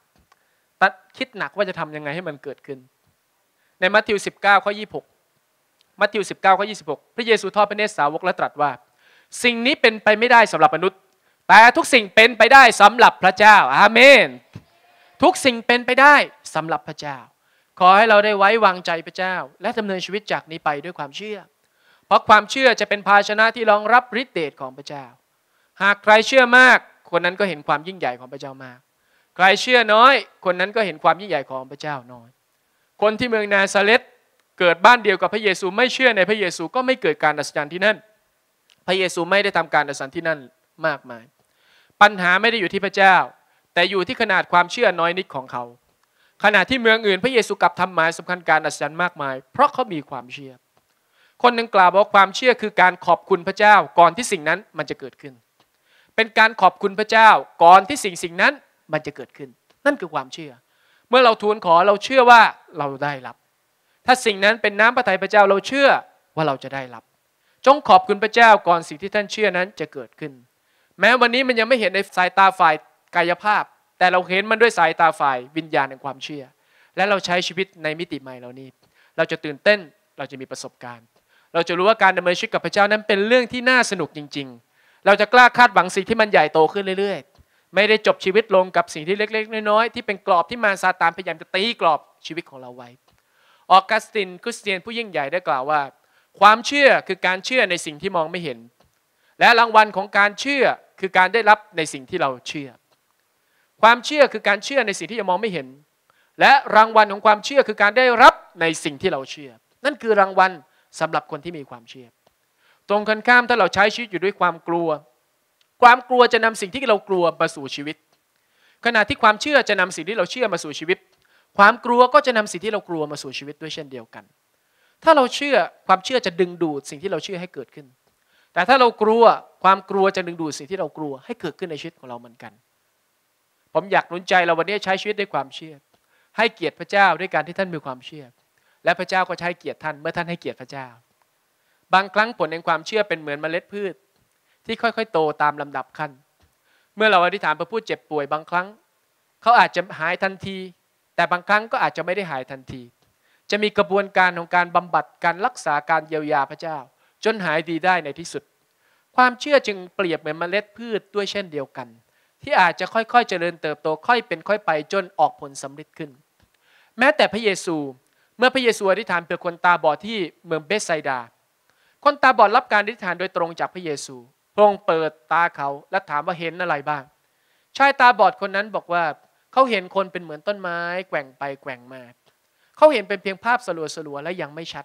ตัดคิดหนักว่าจะทำยังไงให้มันเกิดขึ้น ในมัทธิว 19ข้อ26มัทธิว 19ข้อ26 พระเยซูทอดพระเนตรสาวกและตรัสว่า สิ่งนี้เป็นไปไม่ได้สำหรับมนุษย์ แต่ทุกสิ่งเป็นไปได้สำหรับพระเจ้า อาเมน ทุกสิ่งเป็นไปได้สำหรับพระเจ้า ขอให้เราได้ไว้วางใจพระเจ้าและดำาเนินชีวิตจากนี้ไปด้วยความเชื่อ เพราะความเชื่อจะเป็นภาชนะที่รองรับฤทธิเดชของพระเจ้า หากใครเชื่อมาก คนนั้นก็เห็นความยิ่งใหญ่ของพระเจ้ามากใครเชื่อน้อย คนนั้นก็เห็นความยิ่งใหญ่ของพระเจ้าน้อย คนที่เมืองนาซาเลตเกิดบ้านเดียวกับพระเยซูไม่เชื่อในพระเยซูก็ไม่เกิดการอัศจรรย์ที่นั่น พระเยซูไม่ได้ทำการอัศจรรย์ที่นั่นมากมาย ปัญหาไม่ได้อยู่ที่พระเจ้า แต่อยู่ที่ขนาดความเชื่อน้อยนิดของเขา ขณะที่เมืองอื่นพระเยซูกลับทำหมายสำคัญการอัศจรรย์มากมาย เพราะเขามีความเชื่อ คนหนึ่งกล่าวว่าความเชื่อคือการขอบคุณพระเจ้า ก่อนที่สิ่งนั้นมันจะเกิดขึ้น เป็นการขอบคุณพระเจ้าก่อนที่สิ่งสิ่งนั้นมันจะเกิดขึ้นนั่นคือความเชื่อ เมื่อเราทูลขอเราเชื่อว่าเราได้รับ ถ้าสิ่งนั้นเป็นน้ำพระทัยพระเจ้าเราเชื่อว่าเราจะได้รับ จงขอบคุณพระเจ้าก่อนสิ่งที่ท่านเชื่อนั้นจะเกิดขึ้น แม้วันนี้มันยังไม่เห็นใน สายตาฝ่ายกายภาพ แต่เราเห็นมันด้วยสายตาฝ่าย วิญญาณแห่งความเชื่อ และเราใช้ชีวิตในมิติใหม่เหล่านี้ เราจะตื่นเต้นเราจะมีประสบการณ์ เราจะรู้ว่าการดำเนินชีวิตกับพระเจ้านั้นเป็นเรื่องที่น่าสนุกจริง ๆ เราจะกล้าคาดหวังสิ่งที่มันใหญ่โตขึ้นเรื่อยไม่ได้จบชีวิตลงกับสิ่งที่เล็กๆ น้อยๆที่เป็นกรอบที่มาซาตานพยายามจะตีกรอบชีวิตของเราไว้ ออกัสติน คริสเตียนผู้ยิ่งใหญ่ได้กล่าวว่า ความเชื่อคือการเชื่อในสิ่งที่มองไม่เห็น และรางวัลของการเชื่อคือการได้รับในสิ่งที่เราเชื่อ ความเชื่อคือการเชื่อในสิ่งที่ยังมองไม่เห็น และรางวัลของความเชื่อคือการได้รับในสิ่งที่เราเชื่อ นั่นคือรางวัลสำหรับคนที่มีความเชื่อ ตรงกันข้ามถ้าเราใช้ชีวิตอยู่ด้วยความกลัวความกลัวจะนำสิ่งที่เรากลัวมาสู่ชีวิต ขณะที่ความเชื่อจะนำสิ่งที่เราเชื่อมาสู่ชีวิต ความกลัวก็จะนำสิ่งที่เรากลัวมาสู่ชีวิตด้วยเช่นเดียวกัน ถ้าเราเชื่อความเชื่อจะดึงดูดสิ่งที่เราเชื่อให้เกิดขึ้น แต่ถ้าเรากลัวความกลัวจะดึงดูดสิ่งที่เรากลัวให้เกิดขึ้นในชีวิตของเราเหมือนกัน ผมอยากหนุนใจเราวันนี้ใช้ชีวิตด้วยความเชื่อ ให้เกียรติพระเจ้าด้วยการที่ท่านมีความเชื่อ และพระเจ้าก็ใช้เกียรติท่านเมื่อท่านให้เกียรติพระเจ้า บางครั้งผลแห่งความเชื่อเป็นเหมือนเมล็ดพืชที่ค่อยๆโตตามลำดับขั้น เมื่อเราอธิษฐานเพื่อผู้เจ็บป่วยบางครั้งเขาอาจจะหายทันที แต่บางครั้งก็อาจจะไม่ได้หายทันที จะมีกระบวนการของการบำบัดการรักษาการเยียวยาพระเจ้า จนหายดีได้ในที่สุด ความเชื่อจึงเปรียบเหมือนเมล็ดพืชด้วยเช่นเดียวกัน ที่อาจจะค่อยๆเจริญเติบโตค่อยเป็นค่อยไปจนออกผลสำเร็จขึ้น แม้แต่พระเยซูเมื่อพระเยซูอธิษฐานเพื่อคนตาบอดที่เมืองเบสไซดา คนตาบอดรับการอธิษฐานโดยตรงจากพระเยซูพงเปิดตาเขาและถามว่าเห็นอะไรบ้างชายตาบอดคนนั้นบอกว่าเขาเห็นคนเป็นเหมือนต้นไม้ แกว่งไปแกว่งมาเขาเห็นเป็นเพียงภาพสลัวๆและยังไม่ชัด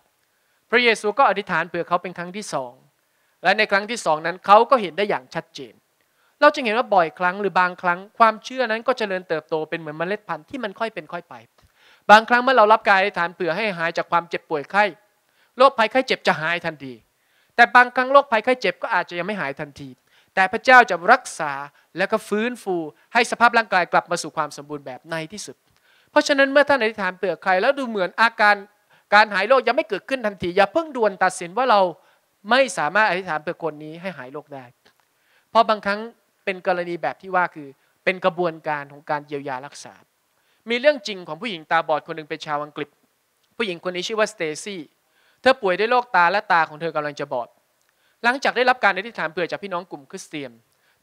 พระเยซูก็อธิษฐานเผื่อเขาเป็นครั้งที่สองและในครั้งที่สองนั้นเขาก็เห็นได้อย่างชัดเจน เราจึงเห็นว่าบ่อยครั้งหรือบางครั้ง ความเชื่อนั้นก็เจริญเติบโตเป็นเหมือนเมล็ดพันธุ์ที่มันค่อยเป็นค่อยไป บางครั้งเมื่อเรารับการอธิษฐานเผื่อให้หายจากความเจ็บป่วยไข้โรคภัยไข้เจ็บจะหายทันทีแต่บางครั้งโรคภัยไข้เจ็บก็อาจจะยังไม่หายทันที แต่พระเจ้าจะรักษาแล้วก็ฟื้นฟูให้สภาพร่างกายกลับมาสู่ความสมบูรณ์แบบในที่สุด เพราะฉะนั้นเมื่อท่านอธิษฐานเปลือกไข่แล้วดูเหมือนอาการการหายโรคยังไม่เกิดขึ้นทันที อย่าเพิ่งด่วนตัดสินว่าเราไม่สามารถอธิษฐานเปลือกคนนี้ให้หายโรคได้ เพราะบางครั้งเป็นกรณีแบบที่ว่าคือเป็นกระบวนการของการเยียวยารักษา มีเรื่องจริงของผู้หญิงตาบอดคนหนึ่งเป็นชาวอังกฤษ ผู้หญิงคนนี้ชื่อว่าสเตซี่เธอป่วยด้วยโรคตาและตาของเธอกำลังจะบอด หลังจากได้รับการอธิษฐานเผื่อจากพี่น้องกลุ่มคริสเตียน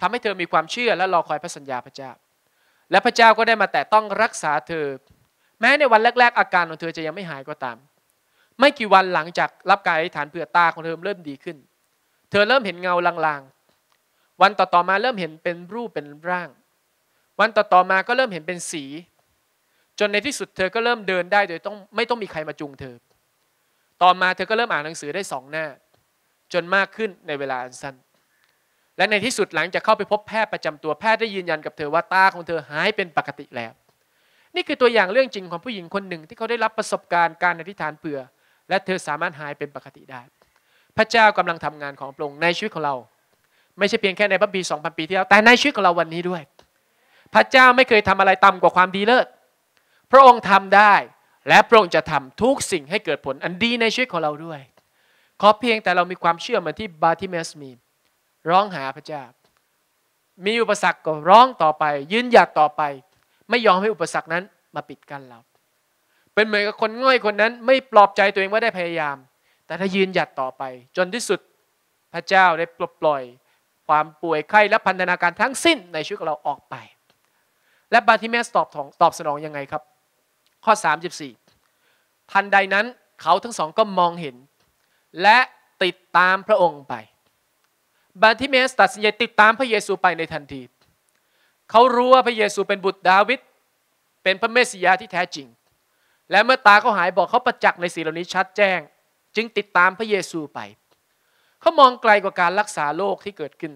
ทำให้เธอมีความเชื่อและรอคอยพระสัญญาพระเจ้า และพระเจ้าก็ได้มาแต่ต้องรักษาเธอ แม้ในวันแรก ๆ อาการของเธอจะยังไม่หายก็ตาม ไม่กี่วันหลังจากรับการอธิษฐานเผื่อตาของเธอเริ่มดีขึ้น เธอเริ่มเห็นเงาลางๆ วันต่อๆมาเริ่มเห็นเป็นรูปเป็นร่าง วันต่อๆมา ก็เริ่มเห็นเป็นสี จนในที่สุดเธอก็เริ่มเดินได้โดยต้องไม่ต้องมีใครมาจูงเธอต่อมาเธอก็เริ่มอ่านหนังสือได้สองหน้า จนมากขึ้นในเวลาอันสั้นและในที่สุดหลังจากเข้าไปพบแพทย์ประจำตัวแพทย์ได้ยืนยันกับเธอว่าตาของเธอหายเป็นปกติแล้ว นี่คือตัวอย่างเรื่องจริงของผู้หญิงคนหนึ่งที่เขาได้รับประสบการณ์การอธิษฐานเผื่อ และเธอสามารถหายเป็นปกติได้ พระเจ้ากำลังทำงานของพระองค์ในชีวิตของเรา ไม่ใช่เพียงแค่ในพระปี2000ปีที่แล้วแต่ในชีวิตของเราวันนี้ด้วย พระเจ้าไม่เคยทำอะไรต่ำกว่าความดีเลิศพระองค์ทำได้และพระองค์จะทำทุกสิ่งให้เกิดผลอันดีในชีวิตของเราด้วย ขอเพียงแต่เรามีความเชื่อมานที่บาติเมสมี ร้องหาพระเจ้า มีอุปสรรคก็ร้องต่อไป ยืนหยัดต่อไป ไม่ยอมให้อุปสรรคนั้นมาปิดกั้นเรา เป็นเหมือนกับคนง่อยคนนั้น ไม่ปลอบใจตัวเองว่าได้พยายาม แต่ถ้ายืนหยัดต่อไป จนที่สุดพระเจ้าได้ปลดปล่อย ความป่วยไข้และพันธนาการทั้งสิ้นในชีวิตของเราออกไป และบาติเมสตอบตอบสนองยังไงครับข้อ34ทันใดนั้นเขาทั้งสองก็มองเห็น และติดตามพระองค์ไปบาทิเมสตัดสินใจติดตามพระเยซูไปในทันทีเขารู้ว่าพระเยซูเป็นบุตรดาวิดเป็นพระเมสสิยาที่แท้จริง และเมื่อตาเขาหายบอกเขาประจักษ์ในสิ่งเหล่านี้ชัดแจ้งจึงติดตามพระเยซูไป เขามองไกลกว่าการรักษาโรคที่เกิดขึ้น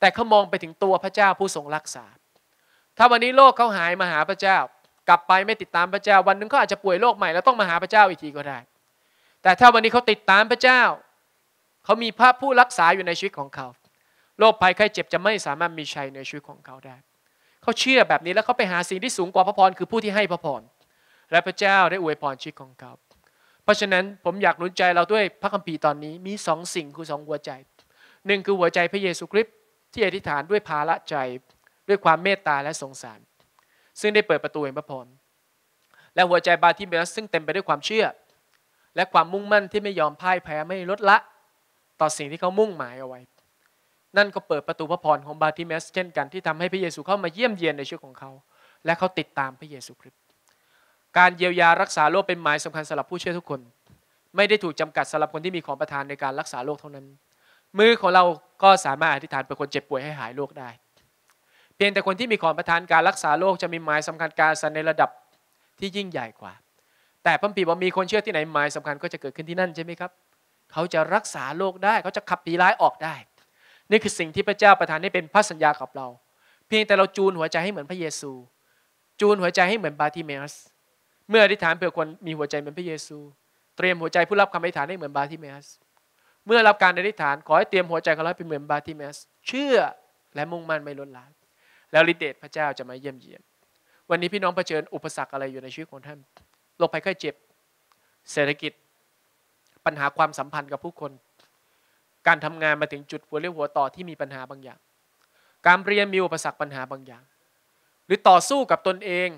แต่เขามองไปถึงตัวพระเจ้าผู้ทรงรักษา ถ้าวันนี้โรคเขาหายมาหาพระเจ้ากลับไปไม่ติดตามพระเจ้าวันนึงเขาอาจจะป่วยโรคใหม่แล้วต้องมาหาพระเจ้าอีกทีก็ได้ แต่ถ้าวันนี้เขาติดตามพระเจ้าเขามีพระผู้รักษาอยู่ในชีวิตของเขาโรคภัยไข้เจ็บจะไม่สามารถมีชัยในชีวิตของเขาได้เขาเชื่อแบบนี้แล้วเขาไปหาสิ่งที่สูงกว่าพระพรคือผู้ที่ให้พระพรและพระเจ้าได้อวยพรชีวิตของเขาเพราะฉะนั้นผมอยากหนุนใจเราด้วยพระคัมภีร์ตอนนี้มีสองสิ่งคือสองหัวใจหนึ่งคือหัวใจพระเยซูคริสต์ที่อธิษฐานด้วยภาระใจ ด้วยความเมตตาและสงสารซึ่งได้เปิดประตูแห่งพระพร และหัวใจบาทิเมส ซึ่งเต็มไปด้วยความเชื่อ และความมุ่งมั่นที่ไม่ยอมพ่ายแพ้ไม่ลดละต่อสิ่งที่เขามุ่งหมายเอาไว้ นั่นก็เปิดประตูพระพรของบาทิเมส เช่นกันที่ทำให้พระเยซูเข้ามาเยี่ยมเยียนในชีวิตของเขา และเขาติดตามพระเยซูคริสต์การเยียวยารักษาโรคเป็นหมายสำคัญสำหรับผู้เชื่อทุกคน ไม่ได้ถูกจำกัดสำหรับคนที่มีของประทานในการรักษาโรคเท่านั้น มือของเราก็สามารถอธิษฐานเป็นคนเจ็บป่วยให้หายโรคได้พียงแต่คนที่มีของประทานการรักษาโรคจะมีหมายสำคัญการสันในระดับที่ยิ่งใหญ่กว่า แต่พระปีบอกมีคนเชื่อที่ไหนหมายสำคัญก็จะเกิดขึ้นที่นั่นใช่ไหมครับ เขาจะรักษาโรคได้เขาจะขับปีร้ายออกได้นี่คือสิ่งที่พระเจ้าประทานให้เป็นพระสัญญากับเรา เพียงแต่เราจูนหัวใจให้เหมือนพระเยซู จูนหัวใจให้เหมือนบาติเมสเมื่ออธิษฐานเผื่อคนมีหัวใจเหมือนพระเยซู เตรียมหัวใจผู้รับคำอธิษฐานให้เหมือนบาติเมสเมื่อรับการอธิษฐานขอให้เตรียมหัวใจของเราเป็นเหมือนบาติเมสเชื่อและมุ่งมั่นไม่ล้นละเแล้วฤทธิเดชพระเจ้าจะมาเยี่ยมเยียน วันนี้พี่น้องเผชิญอุปสรรคอะไรอยู่ในชีวิตของท่าน โรคภัยไข้เจ็บ เศรษฐกิจ ปัญหาความสัมพันธ์กับผู้คน การทำงานมาถึงจุดหัวเรียวหัวต่อที่มีปัญหาบางอย่าง การเรียนมีอุปสรรคปัญหาบางอย่าง หรือต่อสู้กับตนเอง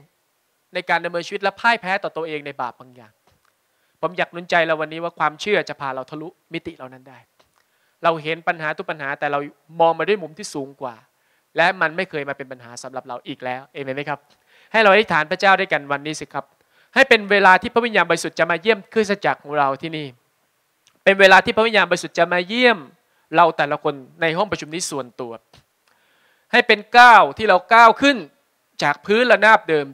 ในการดำเนินชีวิตและพ่ายแพ้ต่อตัวเองในบาปบางอย่าง ผมอยากนุนใจเราวันนี้ว่าความเชื่อจะพาเราทะลุมิติเหล่านั้นได้ เราเห็นปัญหาทุกปัญหา แต่เรามองมาด้วยมุมที่สูงกว่าและมันไม่เคยมาเป็นปัญหาสำหรับเราอีกแล้ว เอเมนไหมครับ ให้เราอธิษฐานพระเจ้าด้วยกันวันนี้สิครับ ให้เป็นเวลาที่พระวิญญาณบริสุทธิ์จะมาเยี่ยมคริสตจักรของเราที่นี่ เป็นเวลาที่พระวิญญาณบริสุทธิ์จะมาเยี่ยม เราแต่ละคนในห้องประชุมนี้ส่วนตัว ให้เป็นก้าวที่เราก้าวขึ้นจากพื้นระนาบเดิม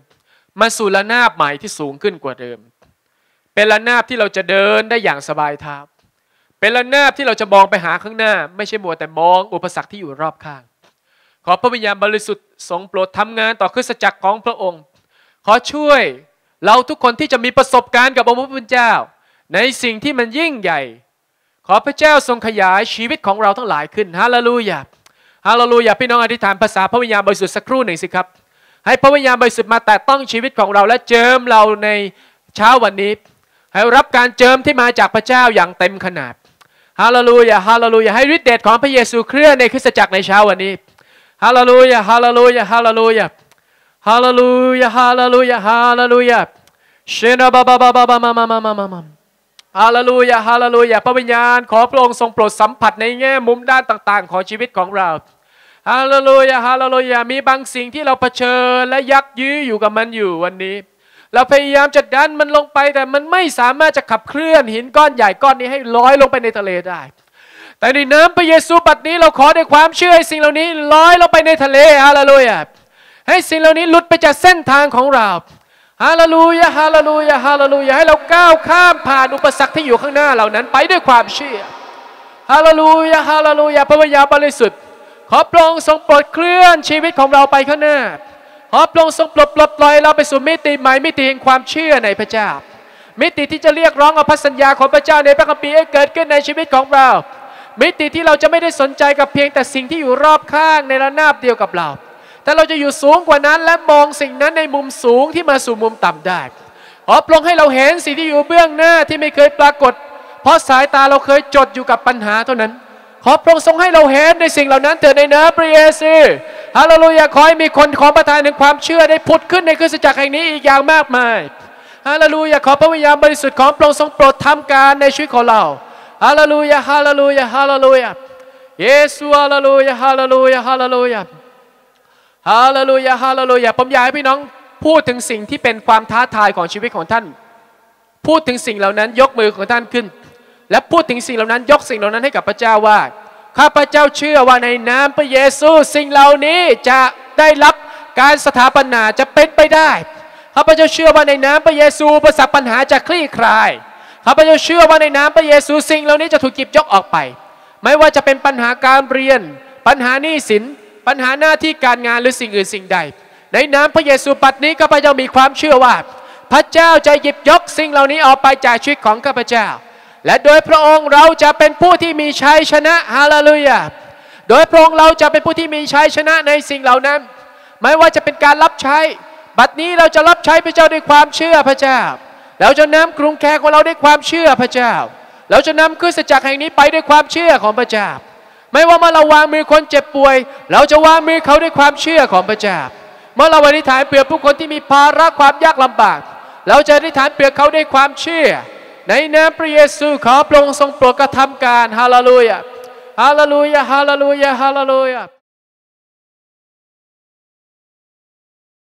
มาสู่ระนาบใหม่ที่สูงขึ้นกว่าเดิม เป็นระนาบที่เราจะเดินได้อย่างสบายเท้าเป็นระนาบที่เราจะมองไปหาข้างหน้า ไม่ใช่มัวแต่มองอุปสรรคที่อยู่รอบข้างขอพระวิญญาณบริสุทธิ์ทรงโปรดทำงานต่อคริสตจักรของพระองค์ ขอช่วยเราทุกคนที่จะมีประสบการณ์กับองค์พระผู้เป็นเจ้า ในสิ่งที่มันยิ่งใหญ่ ขอพระเจ้าทรงขยายชีวิตของเราทั้งหลายขึ้น ฮาเลลูยาฮาเลลูยาพี่น้องอธิษฐานภาษาพระวิญญาณบริสุทธิ์สักครู่หนึ่งสิครับให้พระวิญญาณบริสุทธิ์มาแตะต้องชีวิตของเราและเจิมเราในเช้าวันนี้ ให้รับการเจิมที่มาจากพระเจ้าอย่างเต็มขนาดฮาเลลูยาฮาเลลูยาให้ฤทธิ์เดชของพระเยซูเคลื่อนในคริสตจักรในเช้าวันนี้ฮาเลลูยาฮาเลลูยาฮาเลลูยาฮาเลลูยาฮาเลลูยาฮาเลลูยาเชนาบาบาบาบาบามามามามามาฮาเลลูยาฮาเลลูยาพระวิญญาณขอพระองค์ทรงโปรดสัมผัสในแง่มุมด้านต่าง ๆ ของชีวิตของเราฮาเลลูยาฮาเลลูยามีบางสิ่งที่เราเผชิญและยักยื้ออยู่กับมันอยู่วันนี้ เราพยายามจะดันมันลงไป แต่มันไม่สามารถจะขับเคลื่อนหินก้อนใหญ่ก้อนนี้ให้ลอยลงไปในทะเลได้แต่ในน้ำพระเยซูบัดนี้เราขอด้วยความเชื่อให้สิ่งเหล่านี้ลอยเราไปในทะเลฮาเลลูยาให้สิ่งเหล่านี้หลุดไปจากเส้นทางของเราฮาเลลูยาฮาเลลูยาฮาเลลูยาให้เราก้าวข้ามผ่านอุปสรรคที่อยู่ข้างหน้าเหล่านั้นไปด้วยความเชื่อฮาเลลูยาฮาเลลูยาพระวิญญาณบริสุทธิ์ ขอพระองค์ทรงโปรดเคลื่อนชีวิตของเราไปข้างหน้า ขอพระองค์ทรงปลดปลดลอยเราไปสู่มิติใหม่มิติแห่งความเชื่อในพระเจ้า มิติที่จะเรียกร้องเอาพันสัญญาของพระเจ้าในพระคัมภีร์ให้เกิดขึ้นในชีวิตของเรามิติที่เราจะไม่ได้สนใจกับเพียงแต่สิ่งที่อยู่รอบข้างในระนาบเดียวกับเรา แต่เราจะอยู่สูงกว่านั้นและมองสิ่งนั้นในมุมสูงที่มาสู่มุมต่ำได้ ขอปรงให้เราเห็นสิ่งที่อยู่เบื้องหน้าที่ไม่เคยปรากฏ เพราะสายตาเราเคยจดอยู่กับปัญหาเท่านั้น ขอพรองทรงให้เราเห็นในสิ่งเหล่านั้นเถิดในเนื้อพระเยซูฮาโลลูยาขอให้มีคนขอประทานนึงความเชื่อได้ผุดขึ้นในคริสตจักรแห่งนี้อีกอย่างมากมาย ฮาโลลูยาขอพระวิญญาณบริสุทธิ์ของพระองค์ทรงโปรดทำการในชีวิตของเราฮาเลลูยา ฮาเลลูยา ฮาเลลูยา เยซูฮาเลลูยา ฮาเลลูยา ฮาเลลูยา ฮาเลลูยา ฮาเลลูยาผมอยากให้พี่น้องพูดถึงสิ่งที่เป็นความท้าทายของชีวิตของท่าน พูดถึงสิ่งเหล่านั้นยกมือของท่านขึ้น และพูดถึงสิ่งเหล่านั้น ยกสิ่งเหล่านั้นให้กับพระเจ้าว่า ข้าพระเจ้าเชื่อว่าในน้ำพระเยซูสิ่งเหล่านี้จะได้รับการสถาปนาจะเป็นไปได้ข้าพระเจ้าเชื่อว่าในน้ำพระเยซูประสาปัญหาจะคลี่คลายข้าพเจ้าเชื่อว่าในน้ำพระเยซูสิ่งเหล่านี้จะถูกหยิบยกออกไป ไม่ว่าจะเป็นปัญหาการเรียน ปัญหาหนี้สินปัญหาหน้าที่การงานหรือสิ่งอื่นสิ่งใด ในน้ำพระเยซูปัดนี้ข้าพเจ้ามีความเชื่อว่า พระเจ้าจะหยิบยกสิ่งเหล่านี้ออกไปจากชีวิตของข้าพเจ้า และโดยพระองค์เราจะเป็นผู้ที่มีชัยชนะฮาเลลูยาโดยพระองค์เราจะเป็นผู้ที่มีชัยชนะในสิ่งเหล่านั้น ไม่ว่าจะเป็นการรับใช้ บัดนี้เราจะรับใช้พระเจ้าด้วยความเชื่อพระเจ้าเราจะนำกรุงแคร์ของเราด้วยความเชื่อพระเจ้า เราจะนำคริสตจักรแห่งนี้ไปด้วยความเชื่อของพระเจ้า ไม่ว่าเมื่อเราวางมือคนเจ็บป่วย เราจะวางมือเขาด้วยความเชื่อของพระเจ้า เมื่อเราอธิษฐานเปลือกผู้คนที่มีภาระความยากลำบาก เราจะอธิษฐานเปลือกเขาด้วยความเชื่อ ในนามพระเยซูขอพระองค์ทรงโปรดกระทำการฮาเลลูยาฮาเลลูยาฮาเลลูยาฮาเลลูยา